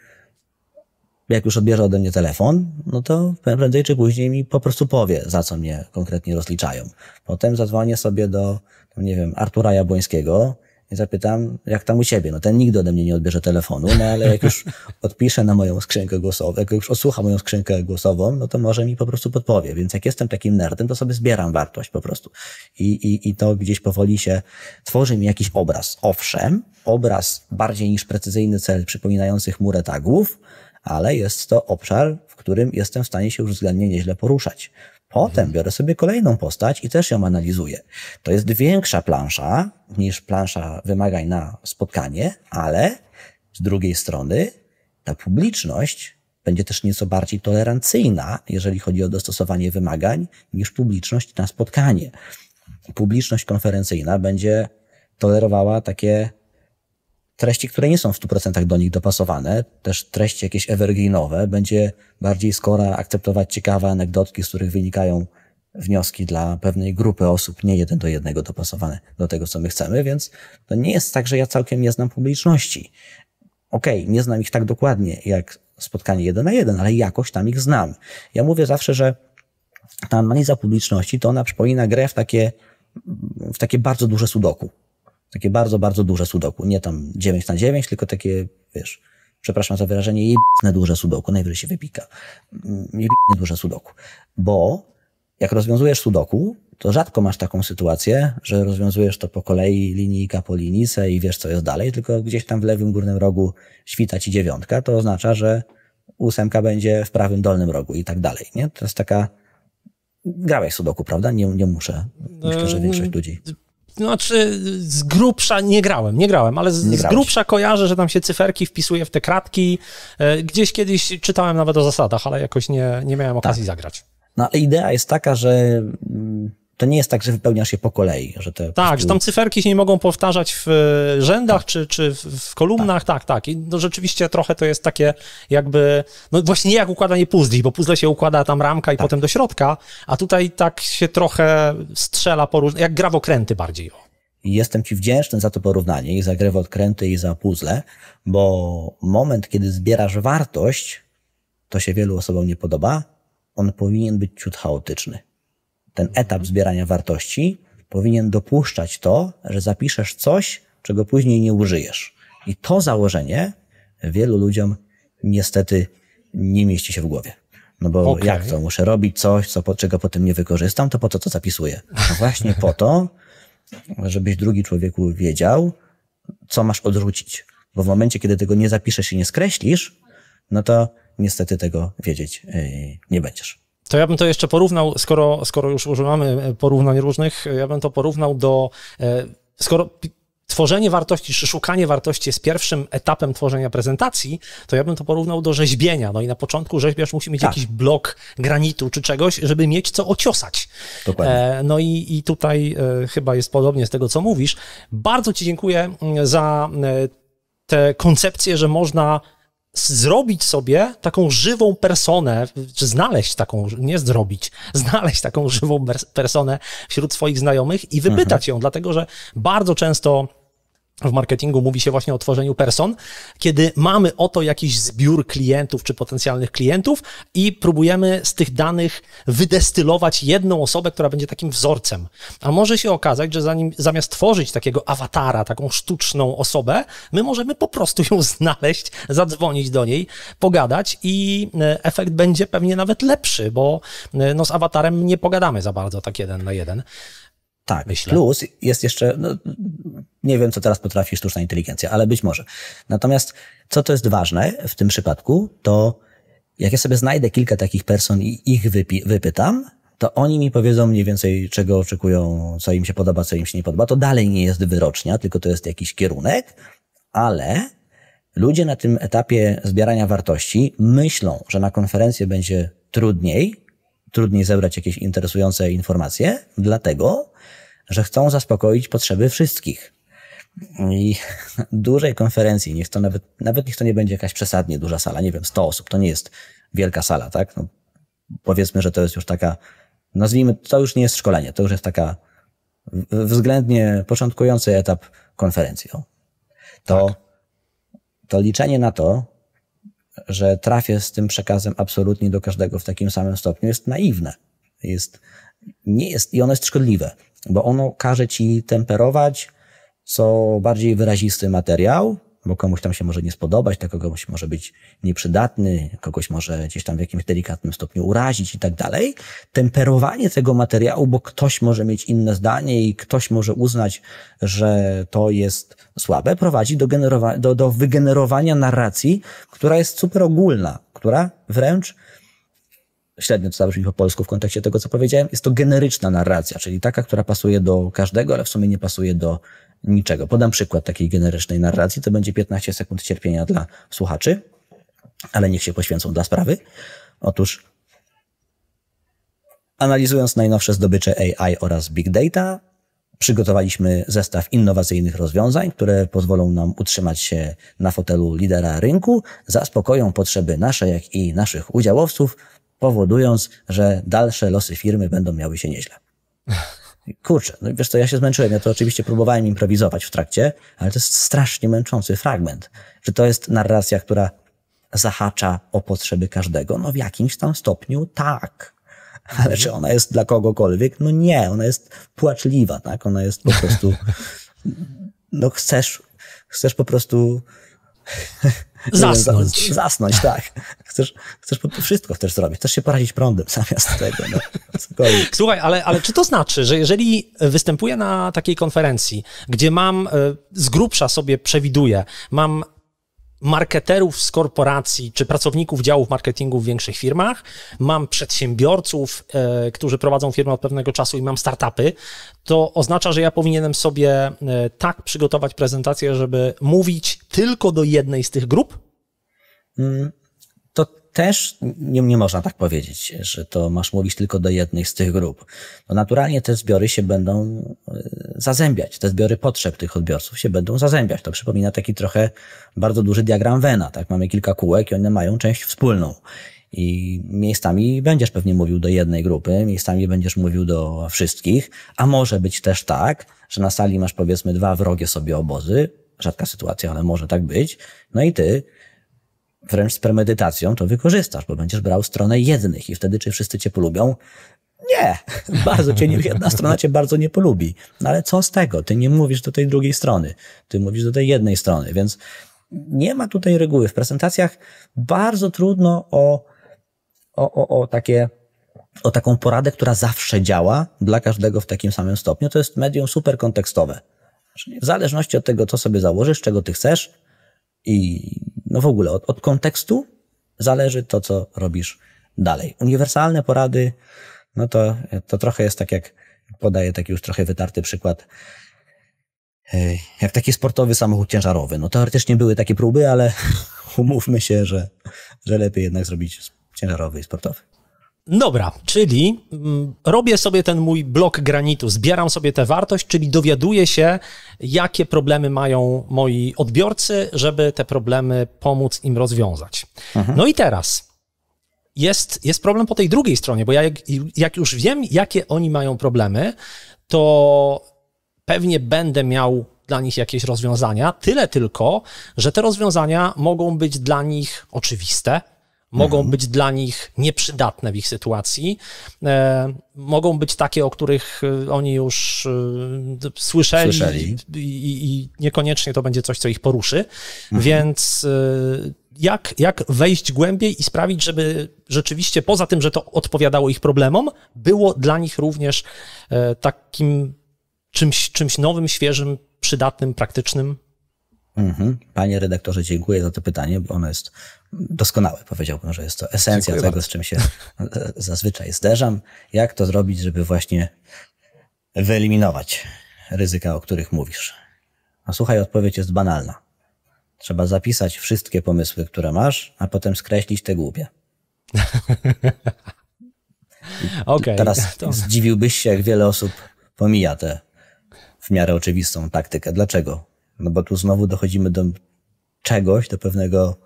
jak już odbierze ode mnie telefon, no to prędzej czy później mi po prostu powie, za co mnie konkretnie rozliczają. Potem zadzwonię sobie do, nie wiem, Artura Jabłońskiego, i zapytam, jak tam u ciebie? No ten nigdy ode mnie nie odbierze telefonu, no ale jak już odpiszę na moją skrzynkę głosową, jak już osłucha moją skrzynkę głosową, no to może mi po prostu podpowie. Więc jak jestem takim nerdem, to sobie zbieram wartość po prostu. I, i, i to gdzieś powoli się tworzy mi jakiś obraz. Owszem, obraz bardziej niż precyzyjny cel przypominający chmurę tagów, ale jest to obszar, w którym jestem w stanie się już względnie nieźle poruszać. Potem biorę sobie kolejną postać i też ją analizuję. To jest większa plansza niż plansza wymagań na spotkanie, ale z drugiej strony ta publiczność będzie też nieco bardziej tolerancyjna, jeżeli chodzi o dostosowanie wymagań, niż publiczność na spotkanie. Publiczność konferencyjna będzie tolerowała takie treści, które nie są w 100% do nich dopasowane, też treści jakieś evergreenowe, będzie bardziej skora akceptować ciekawe anegdotki, z których wynikają wnioski dla pewnej grupy osób, nie jeden do jednego dopasowane do tego, co my chcemy, więc to nie jest tak, że ja całkiem nie znam publiczności. Okej, okay, nie znam ich tak dokładnie jak spotkanie jeden na jeden, ale jakoś tam ich znam. Ja mówię zawsze, że ta analiza publiczności to ona przypomina grę w takie, w takie bardzo duże sudoku. Takie bardzo, bardzo duże sudoku. Nie tam 9 na 9, tylko takie, wiesz, przepraszam za wyrażenie, jebne duże sudoku. Najwyżej się wypika. Mm, jebne duże sudoku. Bo jak rozwiązujesz sudoku, to rzadko masz taką sytuację, że rozwiązujesz to po kolei linijka po linijce i wiesz, co jest dalej, tylko gdzieś tam w lewym górnym rogu świta ci dziewiątka, to oznacza, że ósemka będzie w prawym dolnym rogu i tak dalej, nie? To jest taka... Grałeś sudoku, prawda? Nie, nie muszę. Myślę, że większość eee, ludzi znaczy z grubsza nie grałem, nie grałem, ale z, z grubsza kojarzę, że tam się cyferki wpisuje w te kratki. E, gdzieś kiedyś czytałem nawet o zasadach, ale jakoś nie, nie miałem okazji tak. zagrać. No ale idea jest taka, że mm, to nie jest tak, że wypełniasz je po kolei. Że te tak, prostu... że tam cyferki się nie mogą powtarzać w e, rzędach tak. czy, czy w kolumnach, tak, tak. tak. I no rzeczywiście trochę to jest takie jakby, no właśnie nie jak układanie puzli, bo puzzle się układa tam ramka i tak. potem do środka, a tutaj tak się trochę strzela po jak gra w okręty bardziej. Jestem Ci wdzięczny za to porównanie i za grę w okręty i za puzzle, bo moment, kiedy zbierasz wartość, to się wielu osobom nie podoba, on powinien być ciut chaotyczny ten etap zbierania wartości powinien dopuszczać to, że zapiszesz coś, czego później nie użyjesz. I to założenie wielu ludziom niestety nie mieści się w głowie. No bo okay. jak to? Muszę robić coś, co, czego potem nie wykorzystam, to po co to zapisuję? No właśnie po to, żebyś drugi człowieku wiedział, co masz odrzucić. Bo w momencie, kiedy tego nie zapiszesz i nie skreślisz, no to niestety tego wiedzieć y, nie będziesz. To ja bym to jeszcze porównał, skoro, skoro już używamy e, porównań różnych, e, ja bym to porównał do. E, skoro tworzenie wartości czy szukanie wartości jest pierwszym etapem tworzenia prezentacji, to ja bym to porównał do rzeźbienia. No i na początku rzeźbiarz musi mieć tak. jakiś blok granitu czy czegoś, żeby mieć co ociosać. no i, i tutaj chyba jest podobnie z tego, co mówisz. Bardzo Ci dziękuję mm, za. te koncepcje, że można zrobić sobie taką żywą personę, czy znaleźć taką, nie zrobić, znaleźć taką żywą personę wśród swoich znajomych i wypytać mhm. ją, dlatego że bardzo często w marketingu mówi się właśnie o tworzeniu person, kiedy mamy oto jakiś zbiór klientów czy potencjalnych klientów i próbujemy z tych danych wydestylować jedną osobę, która będzie takim wzorcem. A może się okazać, że zanim, zamiast tworzyć takiego awatara, taką sztuczną osobę, my możemy po prostu ją znaleźć, zadzwonić do niej, pogadać i e, efekt będzie pewnie nawet lepszy, bo e, no, z awatarem nie pogadamy za bardzo tak jeden na jeden. Tak, Myślę. plus jest jeszcze, no, nie wiem co teraz potrafi sztuczna inteligencja, ale być może. Natomiast co to jest ważne w tym przypadku, to jak ja sobie znajdę kilka takich person i ich wypi- wypytam, to oni mi powiedzą mniej więcej, czego oczekują, co im się podoba, co im się nie podoba. To dalej nie jest wyrocznia, tylko to jest jakiś kierunek, ale ludzie na tym etapie zbierania wartości myślą, że na konferencję będzie trudniej, trudniej zebrać jakieś interesujące informacje, dlatego że chcą zaspokoić potrzeby wszystkich. I dużej konferencji, niech to nawet, nawet niech to nie będzie jakaś przesadnie duża sala, nie wiem, 100 osób, to nie jest wielka sala, tak? No, powiedzmy, że to jest już taka, nazwijmy, to już nie jest szkolenie, to już jest taka względnie początkujący etap konferencji. To, tak. to liczenie na to, że trafię z tym przekazem absolutnie do każdego w takim samym stopniu jest naiwne. Jest nie jest, i ono jest szkodliwe, bo ono każe ci temperować co bardziej wyrazisty materiał, bo komuś tam się może nie spodobać, tak kogoś może być nieprzydatny, kogoś może gdzieś tam w jakimś delikatnym stopniu urazić i tak dalej. Temperowanie tego materiału, bo ktoś może mieć inne zdanie i ktoś może uznać, że to jest słabe, prowadzi do, generowa do, do wygenerowania narracji, która jest super ogólna, która wręcz średnio to zabrzmi po polsku w kontekście tego, co powiedziałem, jest to generyczna narracja, czyli taka, która pasuje do każdego, ale w sumie nie pasuje do niczego. Podam przykład takiej generycznej narracji, to będzie 15 sekund cierpienia dla słuchaczy, ale niech się poświęcą dla sprawy. Otóż analizując najnowsze zdobycze AI oraz Big Data, przygotowaliśmy zestaw innowacyjnych rozwiązań, które pozwolą nam utrzymać się na fotelu lidera rynku, zaspokoją potrzeby nasze, jak i naszych udziałowców, powodując, że dalsze losy firmy będą miały się nieźle. Kurczę, no wiesz co, ja się zmęczyłem, ja to oczywiście próbowałem improwizować w trakcie, ale to jest strasznie męczący fragment. Czy to jest narracja, która zahacza o potrzeby każdego? No w jakimś tam stopniu tak. Ale czy ona jest dla kogokolwiek? No nie, ona jest płaczliwa, tak? Ona jest po prostu... No chcesz, chcesz po prostu Zasnąć. zasnąć, tak. Chcesz, chcesz wszystko chcesz zrobić. Chcesz się porazić prądem zamiast tego. No, Słuchaj, ale, ale czy to znaczy, że jeżeli występuję na takiej konferencji, gdzie mam e, z grubsza sobie przewiduję, mam marketerów z korporacji czy pracowników działów marketingu w większych firmach, mam przedsiębiorców, e, którzy prowadzą firmę od pewnego czasu i mam startupy, to oznacza, że ja powinienem sobie e, tak przygotować prezentację, żeby mówić tylko do jednej z tych grup? Mm, też nie, nie można tak powiedzieć, że to masz mówić tylko do jednej z tych grup. No naturalnie te zbiory się będą e, zazębiać, te zbiory potrzeb tych odbiorców się będą zazębiać. To przypomina taki trochę bardzo duży diagram Wena, tak? Mamy kilka kółek i one mają część wspólną. I miejscami będziesz pewnie mówił do jednej grupy, miejscami będziesz mówił do wszystkich, a może być też tak, że na sali masz powiedzmy dwa wrogie sobie obozy, rzadka sytuacja, ale może tak być, no i ty wręcz z premedytacją to wykorzystasz, bo będziesz brał stronę jednych i wtedy czy wszyscy cię polubią? Nie, bardzo cię nie, jedna strona cię bardzo nie polubi. No ale co z tego? Ty nie mówisz do tej drugiej strony, ty mówisz do tej jednej strony, więc nie ma tutaj reguły. W prezentacjach bardzo trudno o, o, o, o takie o taką poradę, która zawsze działa dla każdego w takim samym stopniu. To jest medium superkontekstowe. kontekstowe. Znaczy, w zależności od tego, co sobie założysz, czego ty chcesz i no w ogóle od, od kontekstu zależy to, co robisz dalej. Uniwersalne porady, no to, to trochę jest tak jak podaję taki już trochę wytarty przykład, e, jak taki sportowy samochód ciężarowy. No teoretycznie były takie próby, ale umówmy się, że, że lepiej jednak zrobić ciężarowy i sportowy. Dobra, czyli mm, robię sobie ten mój blok granitu, zbieram sobie tę wartość, czyli dowiaduję się, jakie problemy mają moi odbiorcy, żeby te problemy pomóc im rozwiązać. Mhm. No i teraz jest, jest problem po tej drugiej stronie, bo ja jak, jak już wiem, jakie oni mają problemy, to pewnie będę miał dla nich jakieś rozwiązania, tyle tylko, że te rozwiązania mogą być dla nich oczywiste mogą mhm. być dla nich nieprzydatne w ich sytuacji. E, mogą być takie, o których e, oni już e, słyszeli, słyszeli. I, i, niekoniecznie to będzie coś, co ich poruszy. Mhm. Więc e, jak, jak wejść głębiej i sprawić, żeby rzeczywiście poza tym, że to odpowiadało ich problemom, było dla nich również e, takim czymś, czymś nowym, świeżym, przydatnym, praktycznym? Mhm. Panie redaktorze, dziękuję za to pytanie, bo ono jest doskonałe. Powiedziałbym, że jest to esencja dziękuję tego, bardzo. z czym się zazwyczaj zderzam. Jak to zrobić, żeby właśnie wyeliminować ryzyka, o których mówisz? A no słuchaj, odpowiedź jest banalna. Trzeba zapisać wszystkie pomysły, które masz, a potem skreślić te głupie. okay, teraz to... zdziwiłbyś się, jak wiele osób pomija tę w miarę oczywistą taktykę. Dlaczego? No bo tu znowu dochodzimy do czegoś, do pewnego,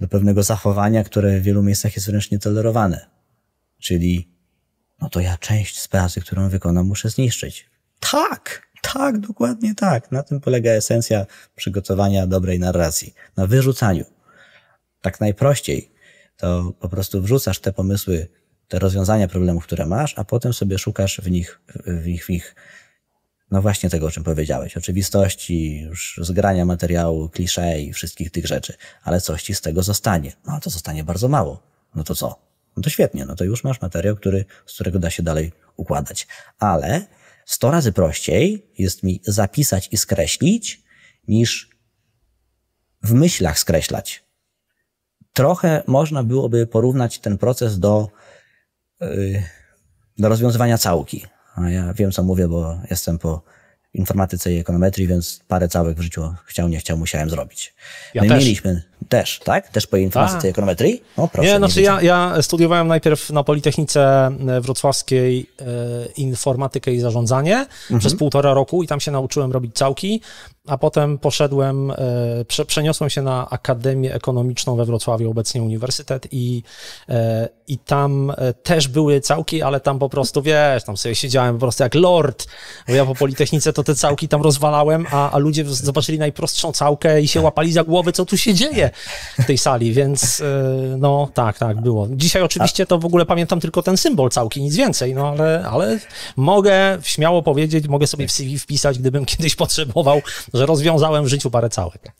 do pewnego zachowania, które w wielu miejscach jest wręcz nietolerowane. Czyli, no to ja część z pracy, którą wykonam, muszę zniszczyć. Tak! Tak, dokładnie tak. Na tym polega esencja przygotowania dobrej narracji. Na wyrzucaniu. Tak najprościej to po prostu wrzucasz te pomysły, te rozwiązania problemów, które masz, a potem sobie szukasz w nich, w ich, w ich no właśnie tego, o czym powiedziałeś. Oczywistości, już zgrania materiału, klisze i wszystkich tych rzeczy. Ale coś ci z tego zostanie. No ale to zostanie bardzo mało. No to co? No to świetnie, no to już masz materiał, który, z którego da się dalej układać. Ale sto razy prościej jest mi zapisać i skreślić, niż w myślach skreślać. Trochę można byłoby porównać ten proces do, yy, do rozwiązywania całki. A ja wiem, co mówię, bo jestem po informatyce i ekonometrii, więc parę całych w życiu chciał, nie chciał, musiałem zrobić. Ja My też. mieliśmy też, tak? Też po informacji tak. tej ekonometrii? No, proszę, nie, nie znaczy ja, ja, studiowałem najpierw na Politechnice e, Wrocławskiej e, informatykę i zarządzanie mhm. przez półtora roku i tam się nauczyłem robić całki, a potem poszedłem, e, prze, przeniosłem się na Akademię Ekonomiczną we Wrocławiu, obecnie uniwersytet i, i tam też były całki, ale tam po prostu, wiesz, tam sobie siedziałem po prostu jak lord, bo ja po Politechnice to te całki tam rozwalałem, a, a ludzie zobaczyli najprostszą całkę i się łapali za głowy, co tu się dzieje w tej sali, więc e, no tak, tak, było. Dzisiaj oczywiście to w ogóle pamiętam tylko ten symbol całki, nic więcej, no ale, ale mogę śmiało powiedzieć, mogę sobie w CV wpisać, gdybym kiedyś potrzebował, że rozwiązałem w życiu parę całek.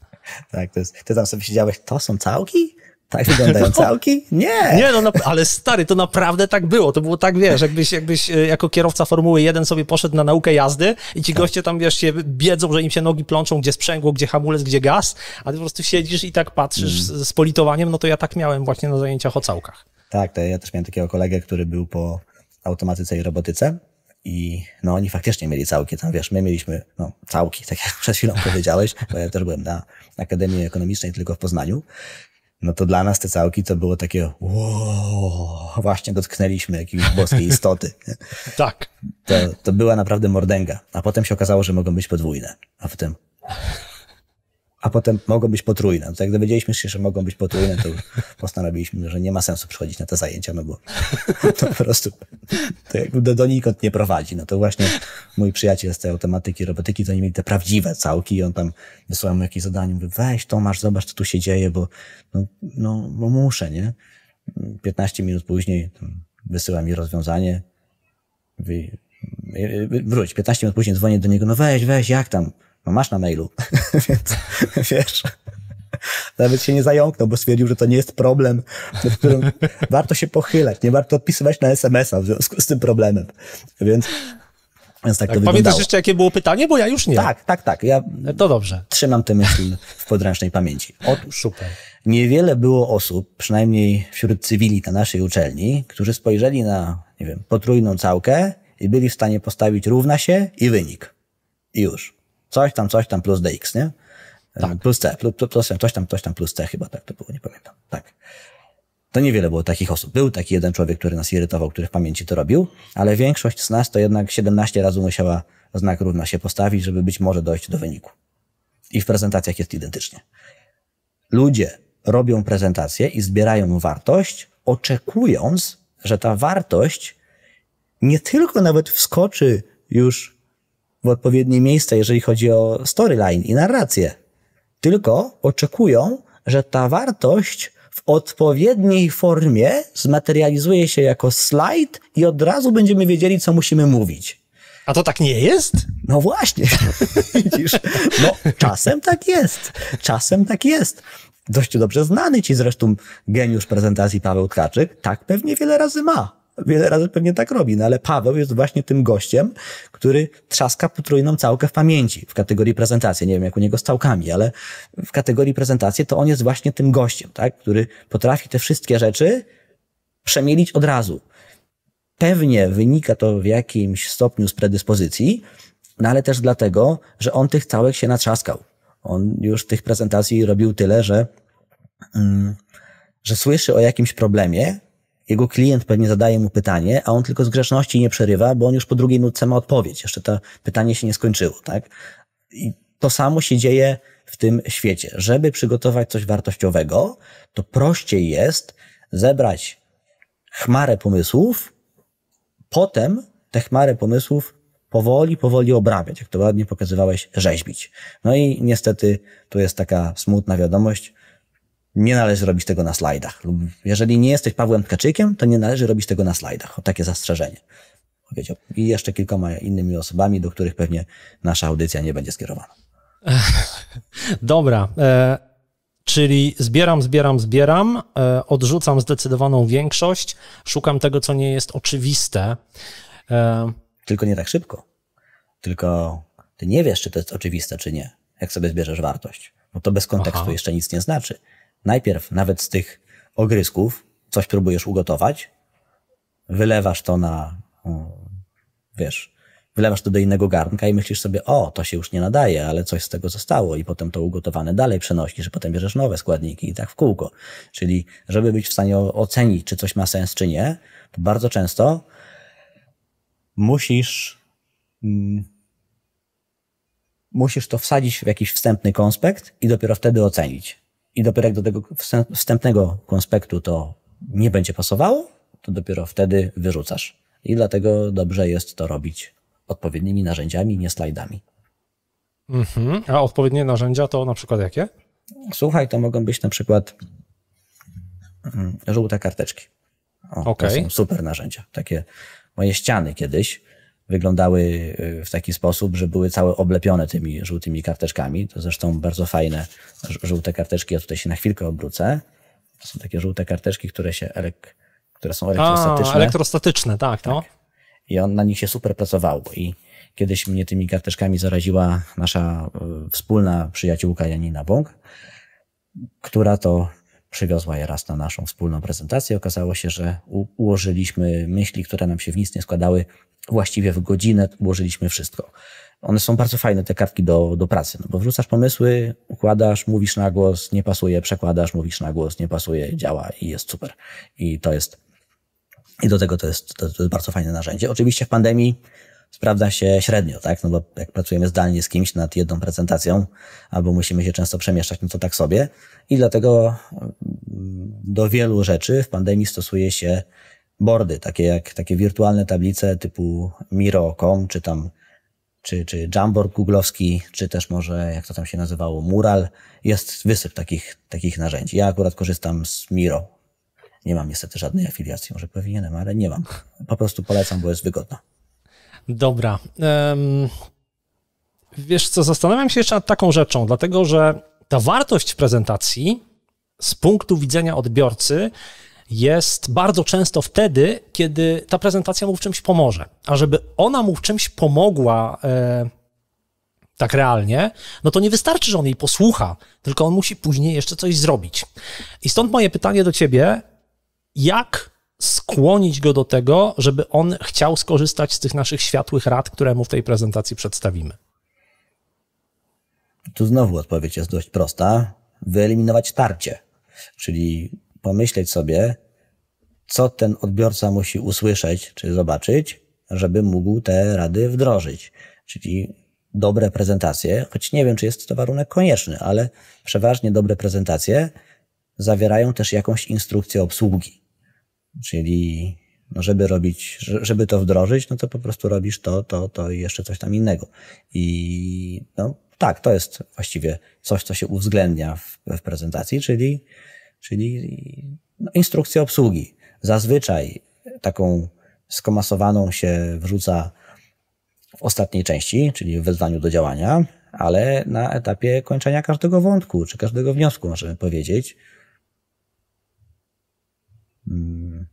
Tak, to jest, ty tam sobie siedziałeś, to są całki? Tak wyglądają no. całki? Nie! Nie, no, no, ale stary, to naprawdę tak było. To było tak, wiesz, jakbyś, jakbyś e, jako kierowca Formuły 1 sobie poszedł na naukę jazdy i ci tak. goście tam, wiesz, się biedzą, że im się nogi plączą, gdzie sprzęgło, gdzie hamulec, gdzie gaz, a ty po prostu siedzisz i tak patrzysz mm. z politowaniem, no to ja tak miałem właśnie na zajęciach o całkach. Tak, to ja też miałem takiego kolegę, który był po automatyce i robotyce i no oni faktycznie mieli całki. Tam wiesz, my mieliśmy no, całki, tak jak przed chwilą powiedziałeś, bo ja też byłem na Akademii Ekonomicznej tylko w Poznaniu no to dla nas te całki to było takie wow, właśnie dotknęliśmy jakiejś boskiej istoty. tak. To, to była naprawdę mordęga, a potem się okazało, że mogą być podwójne, a potem a potem mogą być potrójne. No to jak dowiedzieliśmy się, że mogą być potrójne, to postanowiliśmy, że nie ma sensu przychodzić na te zajęcia, no bo to po prostu to jakby do, nikąd nie prowadzi. No to właśnie mój przyjaciel z tej automatyki, robotyki, to oni mieli te prawdziwe całki i on tam wysłał mu jakieś zadanie, mówi, weź Tomasz, zobacz, co tu się dzieje, bo no, no bo no muszę, nie? 15 minut później wysyła mi rozwiązanie, mówi, e, e, wróć, 15 minut później dzwonię do niego, no weź, weź, jak tam? no masz na mailu, więc wiesz, nawet się nie zająknął, bo stwierdził, że to nie jest problem, nad którym warto się pochylać, nie warto odpisywać na SMS-a w związku z tym problemem. Więc, więc tak, tak to Pamiętasz jeszcze, jakie było pytanie? Bo ja już nie. Tak, tak, tak. Ja no to dobrze. Trzymam tę myśl w podręcznej pamięci. Otóż Super. niewiele było osób, przynajmniej wśród cywili na naszej uczelni, którzy spojrzeli na, nie wiem, potrójną całkę i byli w stanie postawić równa się i wynik. I już coś tam, coś tam plus dx, nie? E, tak. Plus c, plus, plus, coś tam, coś tam plus c chyba, tak to było, nie pamiętam. Tak. To niewiele było takich osób. Był taki jeden człowiek, który nas irytował, który w pamięci to robił, ale większość z nas to jednak 17 razy musiała znak równa się postawić, żeby być może dojść do wyniku. I w prezentacjach jest identycznie. Ludzie robią prezentację i zbierają wartość, oczekując, że ta wartość nie tylko nawet wskoczy już w odpowiednie miejsca, jeżeli chodzi o storyline i narrację. Tylko oczekują, że ta wartość w odpowiedniej formie zmaterializuje się jako slajd i od razu będziemy wiedzieli, co musimy mówić. A to tak nie jest? No właśnie, widzisz. No, czasem tak jest. Czasem tak jest. Dość dobrze znany ci zresztą geniusz prezentacji Paweł Traczyk tak pewnie wiele razy ma wiele razy pewnie tak robi, no ale Paweł jest właśnie tym gościem, który trzaska potrójną całkę w pamięci w kategorii prezentacji. Nie wiem, jak u niego z całkami, ale w kategorii prezentacji to on jest właśnie tym gościem, tak? który potrafi te wszystkie rzeczy przemielić od razu. Pewnie wynika to w jakimś stopniu z predyspozycji, no ale też dlatego, że on tych całek się natrzaskał. On już tych prezentacji robił tyle, że, mm, że słyszy o jakimś problemie, jego klient pewnie zadaje mu pytanie, a on tylko z grzeczności nie przerywa, bo on już po drugiej nutce ma odpowiedź. Jeszcze to pytanie się nie skończyło, tak? I to samo się dzieje w tym świecie. Żeby przygotować coś wartościowego, to prościej jest zebrać chmarę pomysłów, potem te chmarę pomysłów powoli, powoli obrabiać, jak to ładnie pokazywałeś, rzeźbić. No i niestety tu jest taka smutna wiadomość, nie należy robić tego na slajdach. Lub jeżeli nie jesteś Pawłem Tkaczykiem, to nie należy robić tego na slajdach. O takie zastrzeżenie. Powiedział. I jeszcze kilkoma innymi osobami, do których pewnie nasza audycja nie będzie skierowana. Dobra. E, czyli zbieram, zbieram, zbieram, e, odrzucam zdecydowaną większość, szukam tego, co nie jest oczywiste. E, Tylko nie tak szybko. Tylko ty nie wiesz, czy to jest oczywiste, czy nie, jak sobie zbierzesz wartość. Bo to bez kontekstu Aha. jeszcze nic nie znaczy. Najpierw nawet z tych ogrysków coś próbujesz ugotować, wylewasz to na, wiesz, wylewasz to do innego garnka i myślisz sobie, o, to się już nie nadaje, ale coś z tego zostało i potem to ugotowane dalej przenosisz, że potem bierzesz nowe składniki i tak w kółko. Czyli, żeby być w stanie ocenić, czy coś ma sens, czy nie, to bardzo często musisz, mm, musisz to wsadzić w jakiś wstępny konspekt i dopiero wtedy ocenić i dopiero jak do tego wstępnego konspektu to nie będzie pasowało, to dopiero wtedy wyrzucasz. I dlatego dobrze jest to robić odpowiednimi narzędziami, nie slajdami. Mhm. A odpowiednie narzędzia to na przykład jakie? Słuchaj, to mogą być na przykład mm, żółte karteczki. O, okay. To są super narzędzia. Takie moje ściany kiedyś wyglądały y, w taki sposób, że były całe oblepione tymi żółtymi karteczkami. To zresztą bardzo fajne żółte karteczki. Ja tutaj się na chwilkę obrócę. To są takie żółte karteczki, które się elek, które są elektrostatyczne. A, elektrostatyczne, tak, no. Tak. I on na nich się super pracowało. I kiedyś mnie tymi karteczkami zaraziła nasza y, wspólna przyjaciółka Janina Bąk, która to przywiozła je raz na naszą wspólną prezentację. Okazało się, że ułożyliśmy myśli, które nam się w nic nie składały, właściwie w godzinę ułożyliśmy wszystko. One są bardzo fajne, te kartki do, do pracy, no bo wrzucasz pomysły, układasz, mówisz na głos, nie pasuje, przekładasz, mówisz na głos, nie pasuje, działa i jest super. I to jest, i do tego to jest, to, to jest bardzo fajne narzędzie. Oczywiście w pandemii sprawdza się średnio, tak? No bo jak pracujemy zdalnie z kimś nad jedną prezentacją, albo musimy się często przemieszczać, no to tak sobie. I dlatego mm, do wielu rzeczy w pandemii stosuje się bordy, takie jak takie wirtualne tablice typu Miro.com, czy tam czy, czy Jamboard googlowski, czy też może, jak to tam się nazywało, Mural. Jest wysyp takich, takich narzędzi. Ja akurat korzystam z Miro. Nie mam niestety żadnej afiliacji, może powinienem, ale nie mam. Po prostu polecam, bo jest wygodna. Dobra. Wiesz co, zastanawiam się jeszcze nad taką rzeczą, dlatego że ta wartość w prezentacji z punktu widzenia odbiorcy jest bardzo często wtedy, kiedy ta prezentacja mu w czymś pomoże. A żeby ona mu w czymś pomogła e, tak realnie, no to nie wystarczy, że on jej posłucha, tylko on musi później jeszcze coś zrobić. I stąd moje pytanie do ciebie, jak skłonić go do tego, żeby on chciał skorzystać z tych naszych światłych rad, które mu w tej prezentacji przedstawimy? Tu znowu odpowiedź jest dość prosta. Wyeliminować tarcie, czyli pomyśleć sobie, co ten odbiorca musi usłyszeć czy zobaczyć, żeby mógł te rady wdrożyć. Czyli dobre prezentacje, choć nie wiem, czy jest to warunek konieczny, ale przeważnie dobre prezentacje zawierają też jakąś instrukcję obsługi. Czyli no żeby robić, żeby to wdrożyć, no to po prostu robisz to, to, to i jeszcze coś tam innego. I no, tak, to jest właściwie coś, co się uwzględnia w, w prezentacji, czyli, czyli no, instrukcja obsługi. Zazwyczaj taką skomasowaną się wrzuca w ostatniej części, czyli w wezwaniu do działania, ale na etapie kończenia każdego wątku, czy każdego wniosku, możemy powiedzieć, Mm.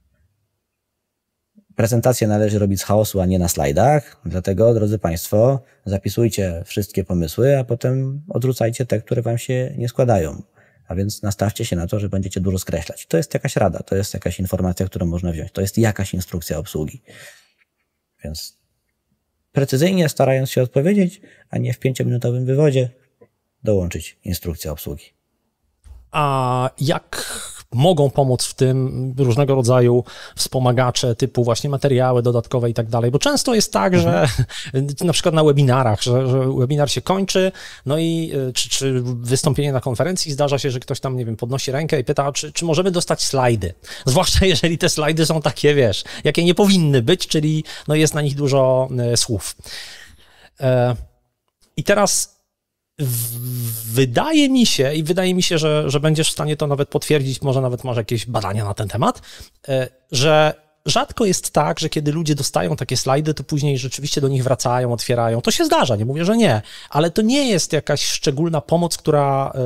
Prezentację należy robić z chaosu, a nie na slajdach. Dlatego, drodzy Państwo, zapisujcie wszystkie pomysły, a potem odrzucajcie te, które Wam się nie składają. A więc nastawcie się na to, że będziecie dużo skreślać. To jest jakaś rada, to jest jakaś informacja, którą można wziąć, to jest jakaś instrukcja obsługi. Więc precyzyjnie, starając się odpowiedzieć, a nie w pięciominutowym wywodzie, dołączyć instrukcję obsługi. A jak mogą pomóc w tym różnego rodzaju wspomagacze typu właśnie materiały dodatkowe i tak dalej, bo często jest tak, że mhm. na przykład na webinarach, że, że webinar się kończy, no i e, czy, czy wystąpienie na konferencji zdarza się, że ktoś tam, nie wiem, podnosi rękę i pyta, czy, czy możemy dostać slajdy, zwłaszcza jeżeli te slajdy są takie, wiesz, jakie nie powinny być, czyli no jest na nich dużo e, słów. E, I teraz wydaje mi się, i wydaje mi się, że, że będziesz w stanie to nawet potwierdzić, może nawet masz jakieś badania na ten temat, e, że rzadko jest tak, że kiedy ludzie dostają takie slajdy, to później rzeczywiście do nich wracają, otwierają. To się zdarza, nie mówię, że nie, ale to nie jest jakaś szczególna pomoc, która e,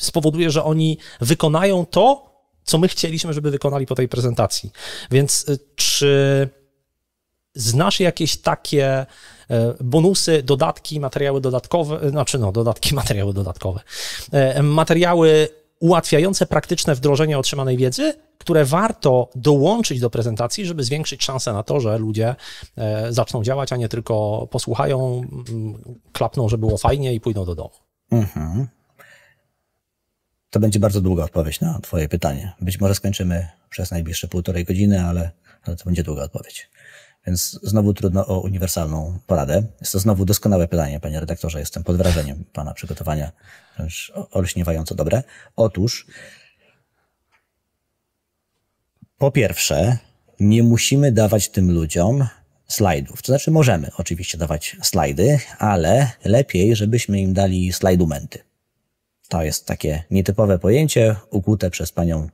spowoduje, że oni wykonają to, co my chcieliśmy, żeby wykonali po tej prezentacji. Więc e, czy znasz jakieś takie E, bonusy, dodatki, materiały dodatkowe, e, znaczy no, dodatki, materiały dodatkowe, e, materiały ułatwiające praktyczne wdrożenie otrzymanej wiedzy, które warto dołączyć do prezentacji, żeby zwiększyć szansę na to, że ludzie zaczną działać, a nie tylko posłuchają, klapną, że było fajnie i pójdą do domu. Mhm. To będzie bardzo długa odpowiedź na Twoje pytanie. Być może skończymy przez najbliższe półtorej godziny, ale, ale to będzie długa odpowiedź. Więc znowu trudno o uniwersalną poradę. Jest to znowu doskonałe pytanie, panie redaktorze. Jestem pod wrażeniem pana przygotowania, wręcz olśniewająco dobre. Otóż, po pierwsze, nie musimy dawać tym ludziom slajdów. To znaczy, możemy oczywiście dawać slajdy, ale lepiej, żebyśmy im dali slajdumenty. To jest takie nietypowe pojęcie, ukute przez panią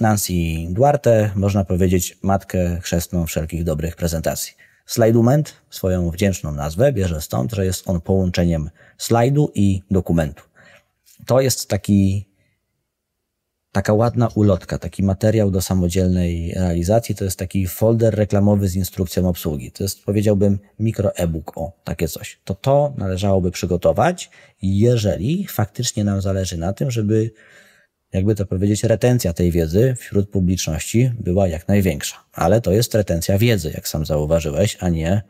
Nancy Duarte, można powiedzieć matkę chrzestną wszelkich dobrych prezentacji. Slajdument, swoją wdzięczną nazwę, bierze stąd, że jest on połączeniem slajdu i dokumentu. To jest taki, taka ładna ulotka, taki materiał do samodzielnej realizacji. To jest taki folder reklamowy z instrukcją obsługi. To jest, powiedziałbym, mikro e-book, o, takie coś. To to należałoby przygotować, jeżeli faktycznie nam zależy na tym, żeby jakby to powiedzieć, retencja tej wiedzy wśród publiczności była jak największa. Ale to jest retencja wiedzy, jak sam zauważyłeś, a nie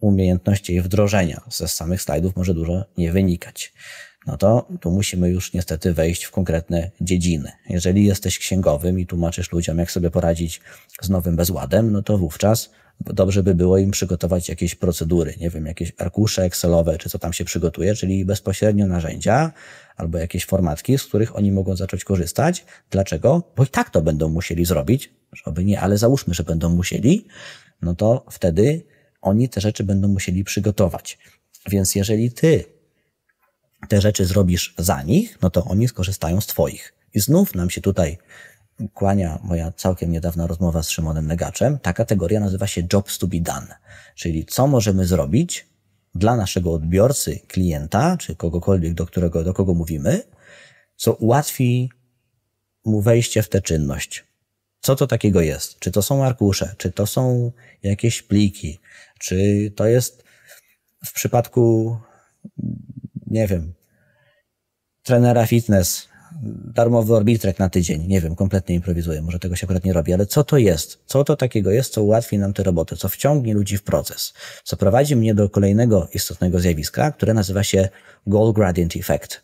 umiejętność jej wdrożenia. Ze samych slajdów może dużo nie wynikać. No to tu musimy już niestety wejść w konkretne dziedziny. Jeżeli jesteś księgowym i tłumaczysz ludziom, jak sobie poradzić z nowym bezładem, no to wówczas dobrze by było im przygotować jakieś procedury, nie wiem, jakieś arkusze Excelowe, czy co tam się przygotuje, czyli bezpośrednio narzędzia albo jakieś formatki, z których oni mogą zacząć korzystać. Dlaczego? Bo i tak to będą musieli zrobić, żeby nie, ale załóżmy, że będą musieli, no to wtedy oni te rzeczy będą musieli przygotować. Więc jeżeli ty te rzeczy zrobisz za nich, no to oni skorzystają z twoich. I znów nam się tutaj kłania moja całkiem niedawna rozmowa z Szymonem Negaczem, ta kategoria nazywa się jobs to be done, czyli co możemy zrobić dla naszego odbiorcy, klienta, czy kogokolwiek, do, którego, do kogo mówimy, co ułatwi mu wejście w tę czynność. Co to takiego jest? Czy to są arkusze? Czy to są jakieś pliki? Czy to jest w przypadku, nie wiem, trenera fitness, darmowy orbitrek na tydzień. Nie wiem, kompletnie improwizuję, może tego się akurat nie robi, ale co to jest? Co to takiego jest, co ułatwi nam tę robotę, co wciągnie ludzi w proces, co prowadzi mnie do kolejnego istotnego zjawiska, które nazywa się goal gradient effect.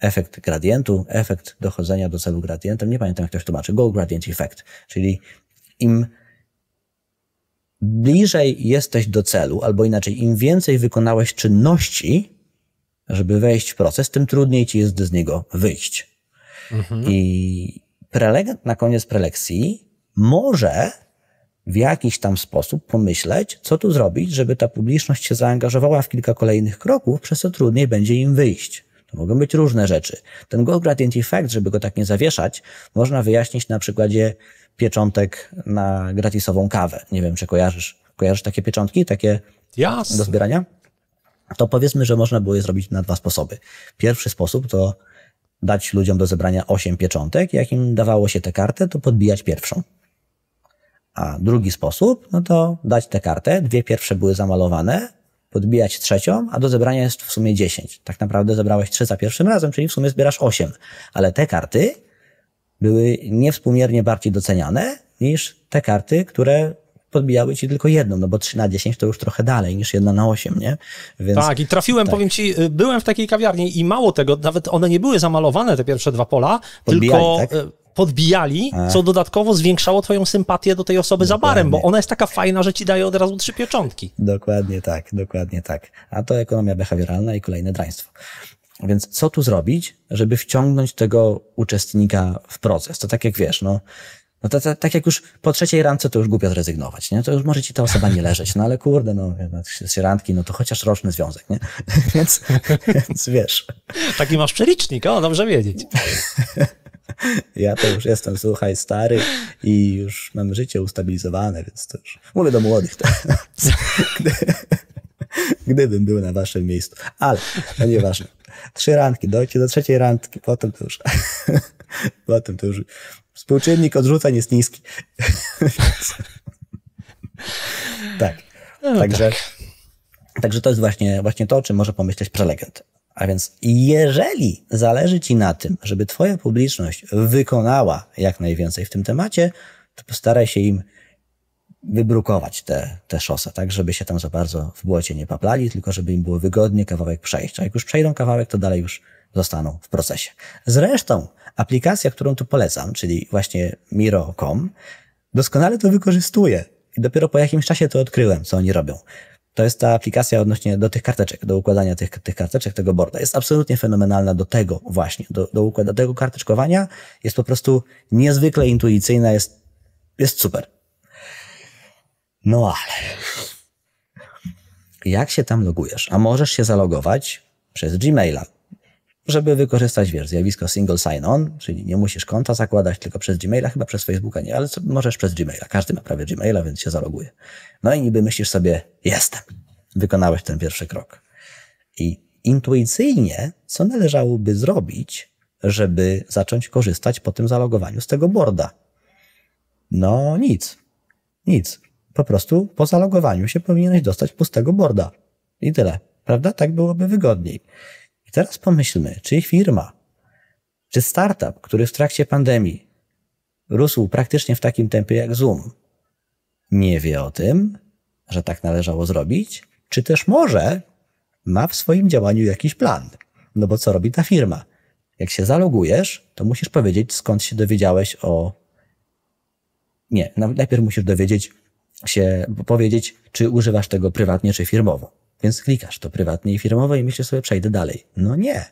Efekt gradientu, efekt dochodzenia do celu gradientem, nie pamiętam jak ktoś tłumaczy, goal gradient effect, czyli im bliżej jesteś do celu, albo inaczej, im więcej wykonałeś czynności, żeby wejść w proces, tym trudniej ci jest z niego wyjść. Mhm. I prelegent na koniec prelekcji może w jakiś tam sposób pomyśleć, co tu zrobić, żeby ta publiczność się zaangażowała w kilka kolejnych kroków, przez co trudniej będzie im wyjść. To mogą być różne rzeczy. Ten goal gradient effect, żeby go tak nie zawieszać, można wyjaśnić na przykładzie pieczątek na gratisową kawę. Nie wiem, czy kojarzysz, kojarzysz takie pieczątki, takie Jasne. do zbierania? To powiedzmy, że można było je zrobić na dwa sposoby. Pierwszy sposób to dać ludziom do zebrania 8 pieczątek. Jak im dawało się tę kartę, to podbijać pierwszą. A drugi sposób, no to dać tę kartę, dwie pierwsze były zamalowane, podbijać trzecią, a do zebrania jest w sumie 10. Tak naprawdę zebrałeś 3 za pierwszym razem, czyli w sumie zbierasz 8. Ale te karty były niewspółmiernie bardziej doceniane niż te karty, które podbijały ci tylko jedną, no bo 3 na 10 to już trochę dalej niż 1 na 8, nie? Więc, tak, i trafiłem, tak. powiem ci, y, byłem w takiej kawiarni i mało tego, nawet one nie były zamalowane, te pierwsze dwa pola, Podbijali, tylko... Tak? Y, podbijali, A. co dodatkowo zwiększało twoją sympatię do tej osoby dokładnie. za barem, bo ona jest taka fajna, że ci daje od razu trzy pieczątki. Dokładnie tak, dokładnie tak. A to ekonomia behawioralna i kolejne draństwo. Więc co tu zrobić, żeby wciągnąć tego uczestnika w proces? To tak jak wiesz, no, no to, to, tak jak już po trzeciej randce to już głupio zrezygnować, nie? To już może ci ta osoba nie leżeć, no ale kurde, no, no trzy randki, no to chociaż roczny związek, nie? więc, więc wiesz. Taki masz przelicznik, o, dobrze wiedzieć. Ja to już jestem, słuchaj, stary i już mam życie ustabilizowane, więc to już... Mówię do młodych. To, tak? gdybym był na waszym miejscu. Ale, no nieważne. Trzy randki, dojdźcie do trzeciej randki, potem to już... Potem to już Współczynnik odrzucań jest niski. tak. No tak. także, tak. także to jest właśnie, właśnie to, o czym może pomyśleć prelegent. A więc jeżeli zależy Ci na tym, żeby Twoja publiczność wykonała jak najwięcej w tym temacie, to postaraj się im wybrukować te, te szosy, tak, żeby się tam za bardzo w błocie nie paplali, tylko żeby im było wygodnie kawałek przejść. A jak już przejdą kawałek, to dalej już zostaną w procesie. Zresztą Aplikacja, którą tu polecam, czyli właśnie Miro.com, doskonale to wykorzystuje. I dopiero po jakimś czasie to odkryłem, co oni robią. To jest ta aplikacja odnośnie do tych karteczek, do układania tych, tych karteczek, tego borda. Jest absolutnie fenomenalna do tego właśnie, do, do, układania do tego karteczkowania. Jest po prostu niezwykle intuicyjna, jest, jest super. No ale... Jak się tam logujesz? A możesz się zalogować przez Gmaila żeby wykorzystać wiesz, zjawisko single sign-on, czyli nie musisz konta zakładać tylko przez Gmaila, chyba przez Facebooka nie, ale możesz przez Gmaila. Każdy ma prawie Gmaila, więc się zaloguje. No i niby myślisz sobie, jestem, wykonałeś ten pierwszy krok. I intuicyjnie, co należałoby zrobić, żeby zacząć korzystać po tym zalogowaniu z tego boarda? No nic, nic. Po prostu po zalogowaniu się powinieneś dostać pustego boarda. I tyle, prawda? Tak byłoby wygodniej. Teraz pomyślmy, czy firma, czy startup, który w trakcie pandemii rósł praktycznie w takim tempie jak Zoom, nie wie o tym, że tak należało zrobić, czy też może ma w swoim działaniu jakiś plan. No bo co robi ta firma? Jak się zalogujesz, to musisz powiedzieć, skąd się dowiedziałeś o. Nie, najpierw musisz dowiedzieć się, powiedzieć, czy używasz tego prywatnie, czy firmowo. Więc klikasz to prywatne i firmowe i myślisz sobie, przejdę dalej. No nie.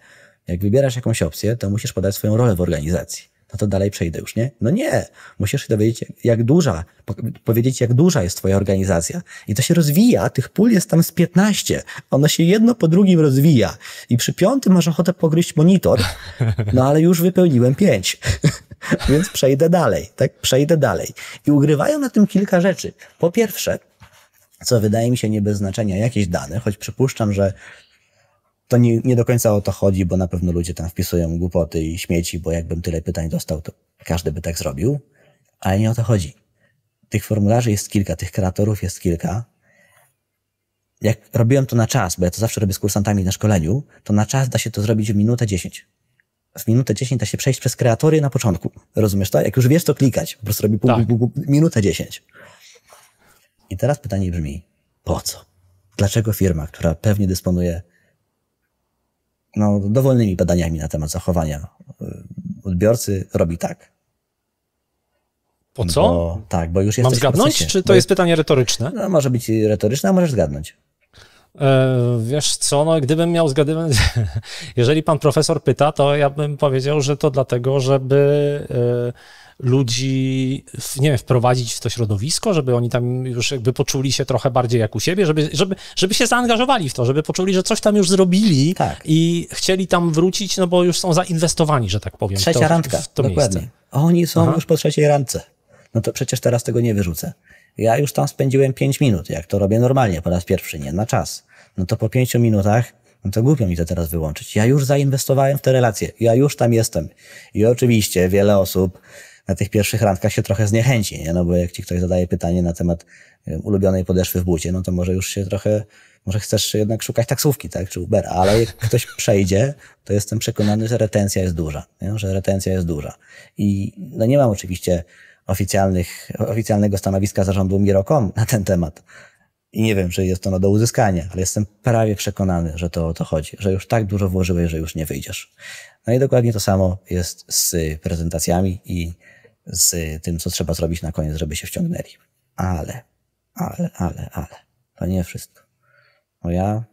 Jak wybierasz jakąś opcję, to musisz podać swoją rolę w organizacji. No to dalej przejdę już, nie? No nie. Musisz się dowiedzieć, jak duża, powiedzieć, jak duża jest twoja organizacja. I to się rozwija. Tych pól jest tam z 15. Ono się jedno po drugim rozwija. I przy piątym masz ochotę pogryźć monitor, no ale już wypełniłem pięć. Więc przejdę dalej, tak? Przejdę dalej. I ugrywają na tym kilka rzeczy. Po pierwsze, co wydaje mi się nie bez znaczenia, jakieś dane, choć przypuszczam, że to nie, nie do końca o to chodzi, bo na pewno ludzie tam wpisują głupoty i śmieci, bo jakbym tyle pytań dostał, to każdy by tak zrobił, ale nie o to chodzi. Tych formularzy jest kilka, tych kreatorów jest kilka. Jak robiłem to na czas, bo ja to zawsze robię z kursantami na szkoleniu, to na czas da się to zrobić w minutę dziesięć w minutę 10 da się przejść przez kreatory na początku. Rozumiesz to? Jak już wiesz, to klikać. Po prostu robi pół, tak. pół, pół, minutę 10. I teraz pytanie brzmi, po co? Dlaczego firma, która pewnie dysponuje no, dowolnymi badaniami na temat zachowania y, odbiorcy, robi tak? Po co? Bo, tak, bo już jest. Mam zgadnąć, procesie, czy to jest pytanie retoryczne? No, może być retoryczne, a możesz zgadnąć. E, wiesz co, no gdybym miał zgadywać, jeżeli pan profesor pyta, to ja bym powiedział, że to dlatego, żeby e, ludzi, nie wiem, wprowadzić w to środowisko, żeby oni tam już jakby poczuli się trochę bardziej jak u siebie, żeby, żeby, żeby się zaangażowali w to, żeby poczuli, że coś tam już zrobili tak. i chcieli tam wrócić, no bo już są zainwestowani, że tak powiem. Trzecia to, randka, w to dokładnie. Miejsce. Oni są Aha. już po trzeciej randce. No to przecież teraz tego nie wyrzucę. Ja już tam spędziłem pięć minut, jak to robię normalnie po raz pierwszy, nie na czas. No to po pięciu minutach no to głupio mi to teraz wyłączyć. Ja już zainwestowałem w te relacje, ja już tam jestem. I oczywiście wiele osób na tych pierwszych randkach się trochę zniechęci, nie? no bo jak ci ktoś zadaje pytanie na temat y, ulubionej podeszwy w bucie, no to może już się trochę, może chcesz jednak szukać taksówki, tak, czy Ubera, ale jak ktoś przejdzie, to jestem przekonany, że retencja jest duża, nie? że retencja jest duża. I no nie mam oczywiście oficjalnych, oficjalnego stanowiska zarządu Miro.com na ten temat, i nie wiem, czy jest ono do uzyskania, ale jestem prawie przekonany, że to o to chodzi, że już tak dużo włożyłeś, że już nie wyjdziesz. No i dokładnie to samo jest z prezentacjami i z tym, co trzeba zrobić na koniec, żeby się wciągnęli. Ale, ale, ale, ale, to nie wszystko. No ja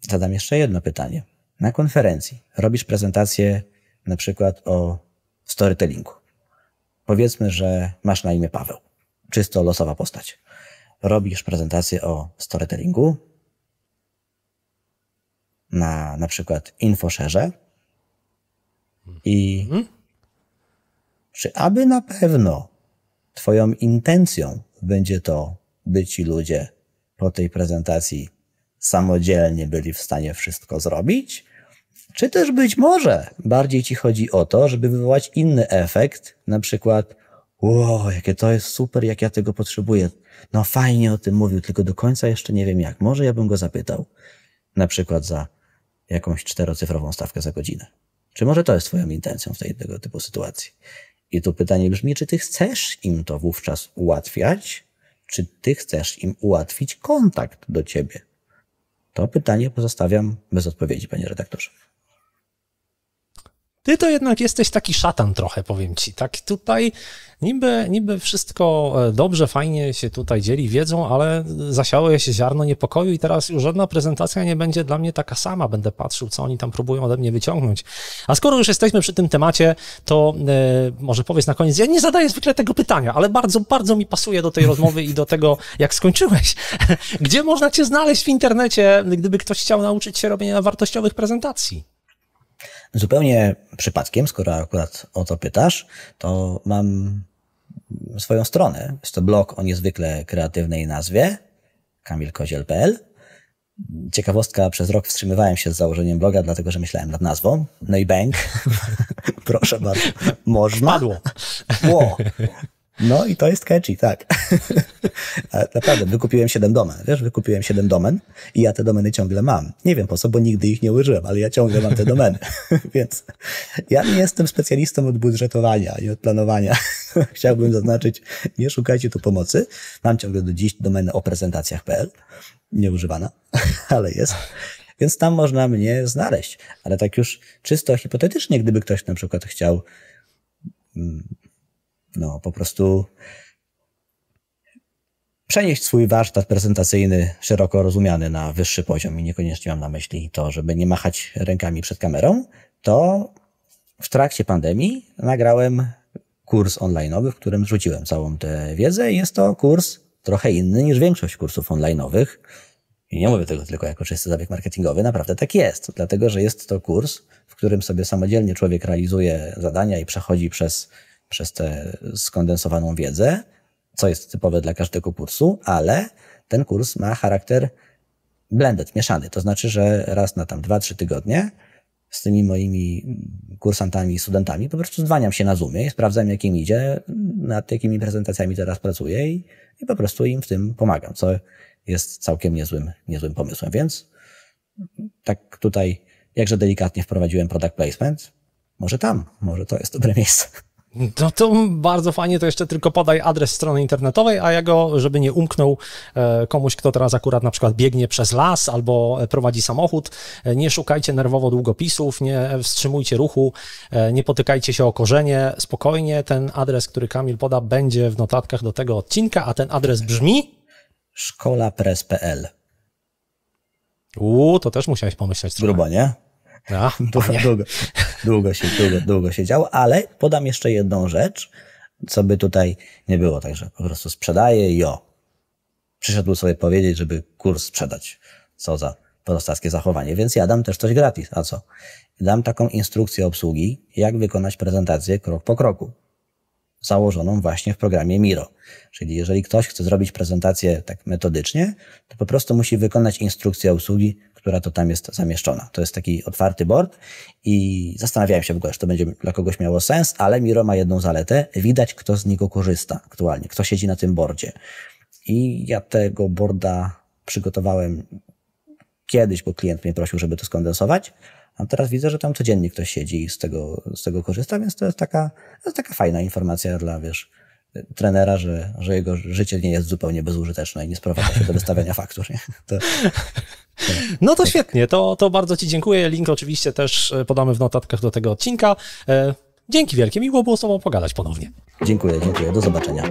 zadam jeszcze jedno pytanie. Na konferencji robisz prezentację na przykład o storytellingu. Powiedzmy, że masz na imię Paweł. Czysto losowa postać robisz prezentację o storytellingu na na przykład InfoSherze i mhm. czy aby na pewno twoją intencją będzie to, by ci ludzie po tej prezentacji samodzielnie byli w stanie wszystko zrobić, czy też być może bardziej ci chodzi o to, żeby wywołać inny efekt, na przykład wow, jakie to jest super, jak ja tego potrzebuję. No fajnie o tym mówił, tylko do końca jeszcze nie wiem jak. Może ja bym go zapytał na przykład za jakąś czterocyfrową stawkę za godzinę. Czy może to jest twoją intencją w tej, tego typu sytuacji? I tu pytanie brzmi, czy ty chcesz im to wówczas ułatwiać, czy ty chcesz im ułatwić kontakt do ciebie? To pytanie pozostawiam bez odpowiedzi, panie redaktorze. Ty to jednak jesteś taki szatan trochę, powiem ci. Tak tutaj niby, niby wszystko e, dobrze, fajnie się tutaj dzieli wiedzą, ale zasiało się ziarno niepokoju i teraz już żadna prezentacja nie będzie dla mnie taka sama. Będę patrzył, co oni tam próbują ode mnie wyciągnąć. A skoro już jesteśmy przy tym temacie, to e, może powiedz na koniec, ja nie zadaję zwykle tego pytania, ale bardzo, bardzo mi pasuje do tej rozmowy i do tego, jak skończyłeś. Gdzie można cię znaleźć w internecie, gdyby ktoś chciał nauczyć się robienia wartościowych prezentacji? Zupełnie przypadkiem, skoro akurat o to pytasz, to mam swoją stronę. Jest to blog o niezwykle kreatywnej nazwie kamilkoziel.pl. Ciekawostka, przez rok wstrzymywałem się z założeniem bloga, dlatego że myślałem nad nazwą. No i bank. Proszę bardzo. Można. Padło. Ło. No i to jest catchy, tak. Naprawdę, wykupiłem 7 domen, wiesz, wykupiłem 7 domen i ja te domeny ciągle mam. Nie wiem po co, bo nigdy ich nie użyłem, ale ja ciągle mam te domeny. Więc ja nie jestem specjalistą od budżetowania i od planowania. Chciałbym zaznaczyć, nie szukajcie tu pomocy. Mam ciągle do dziś domenę o prezentacjach.pl, nieużywana, ale jest więc tam można mnie znaleźć. Ale tak już czysto hipotetycznie, gdyby ktoś na przykład chciał mm, no, po prostu przenieść swój warsztat prezentacyjny szeroko rozumiany na wyższy poziom i niekoniecznie mam na myśli to, żeby nie machać rękami przed kamerą, to w trakcie pandemii nagrałem kurs onlineowy, w którym rzuciłem całą tę wiedzę i jest to kurs trochę inny niż większość kursów onlineowych. I nie mówię tego tylko jako czysty zabieg marketingowy, naprawdę tak jest, dlatego że jest to kurs, w którym sobie samodzielnie człowiek realizuje zadania i przechodzi przez przez tę skondensowaną wiedzę, co jest typowe dla każdego kursu, ale ten kurs ma charakter blended, mieszany. To znaczy, że raz na tam 2-3 tygodnie z tymi moimi kursantami i studentami po prostu zwaniam się na Zoomie i sprawdzam, jak im idzie, nad jakimi prezentacjami teraz pracuję i, i po prostu im w tym pomagam, co jest całkiem niezłym, niezłym pomysłem. Więc tak tutaj jakże delikatnie wprowadziłem product placement. Może tam, może to jest dobre miejsce. No to bardzo fajnie, to jeszcze tylko podaj adres strony internetowej, a ja go, żeby nie umknął e, komuś, kto teraz akurat na przykład biegnie przez las albo prowadzi samochód, e, nie szukajcie nerwowo długopisów, nie wstrzymujcie ruchu, e, nie potykajcie się o korzenie, spokojnie ten adres, który Kamil poda, będzie w notatkach do tego odcinka, a ten adres brzmi szkolapres.pl Uuu, to też musiałeś pomyśleć. Grubo, nie? No, długo, długo, się, długo, długo się działo, ale podam jeszcze jedną rzecz, co by tutaj nie było, także po prostu sprzedaję i o. Przyszedł sobie powiedzieć, żeby kurs sprzedać. Co za prostackie zachowanie. Więc ja dam też coś gratis. A co? Dam taką instrukcję obsługi, jak wykonać prezentację krok po kroku. Założoną właśnie w programie Miro. Czyli jeżeli ktoś chce zrobić prezentację tak metodycznie, to po prostu musi wykonać instrukcję obsługi która to tam jest zamieszczona. To jest taki otwarty board i zastanawiałem się w ogóle, czy to będzie dla kogoś miało sens, ale Miro ma jedną zaletę. Widać, kto z niego korzysta aktualnie, kto siedzi na tym boardzie. I ja tego boarda przygotowałem kiedyś, bo klient mnie prosił, żeby to skondensować, a teraz widzę, że tam codziennie ktoś siedzi i z tego, z tego korzysta, więc to jest taka, to jest taka fajna informacja dla, wiesz, trenera, że, że jego życie nie jest zupełnie bezużyteczne i nie sprowadza się do wystawiania faktur. Nie? To, no to, świetnie, to, to bardzo Ci dziękuję. Link oczywiście też e, podamy w notatkach do tego odcinka. E, dzięki wielkie, miło było z Tobą pogadać ponownie. Dziękuję, dziękuję, do zobaczenia.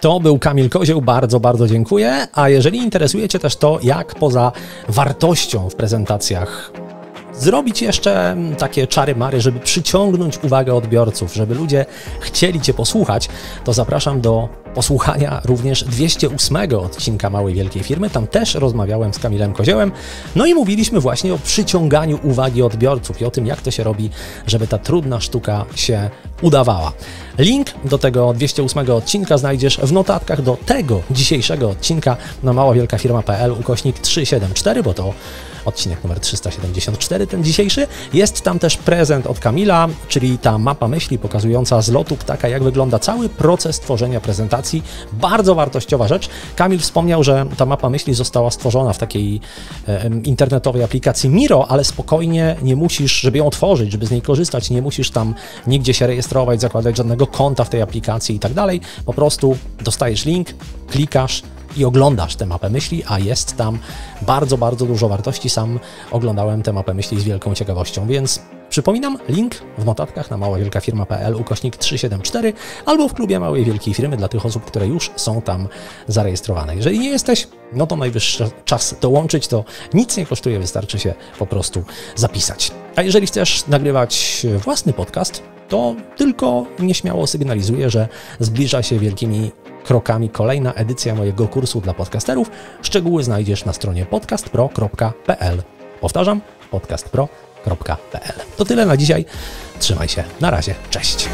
To był Kamil Kozioł, bardzo, bardzo dziękuję. A jeżeli interesujecie też to, jak poza wartością w prezentacjach zrobić jeszcze mm, takie czary mary, żeby przyciągnąć uwagę odbiorców, żeby ludzie chcieli Cię posłuchać, to zapraszam do posłuchania również 208 odcinka Małej Wielkiej Firmy. Tam też rozmawiałem z Kamilem Koziołem. No i mówiliśmy właśnie o przyciąganiu uwagi odbiorców i o tym, jak to się robi, żeby ta trudna sztuka się udawała. Link do tego 208 odcinka znajdziesz w notatkach do tego dzisiejszego odcinka na maławielkafirma.pl ukośnik 374, bo to odcinek numer 374, ten dzisiejszy. Jest tam też prezent od Kamila, czyli ta mapa myśli pokazująca z lotu ptaka, jak wygląda cały proces tworzenia prezentacji prezentacji. Bardzo wartościowa rzecz. Kamil wspomniał, że ta mapa myśli została stworzona w takiej e, internetowej aplikacji Miro, ale spokojnie nie musisz, żeby ją tworzyć, żeby z niej korzystać, nie musisz tam nigdzie się rejestrować, zakładać żadnego konta w tej aplikacji i tak dalej. Po prostu dostajesz link, klikasz, i oglądasz tę mapę myśli, a jest tam bardzo, bardzo dużo wartości. Sam oglądałem tę mapę myśli z wielką ciekawością, więc Przypominam, link w notatkach na firmapl ukośnik 374 albo w klubie Małej Wielkiej Firmy dla tych osób, które już są tam zarejestrowane. Jeżeli nie jesteś, no to najwyższy czas dołączyć, to nic nie kosztuje, wystarczy się po prostu zapisać. A jeżeli chcesz nagrywać własny podcast, to tylko nieśmiało sygnalizuję, że zbliża się wielkimi krokami kolejna edycja mojego kursu dla podcasterów. Szczegóły znajdziesz na stronie podcastpro.pl. Powtarzam, podcastpro.pl to tyle na dzisiaj. Trzymaj się. Na razie. Cześć.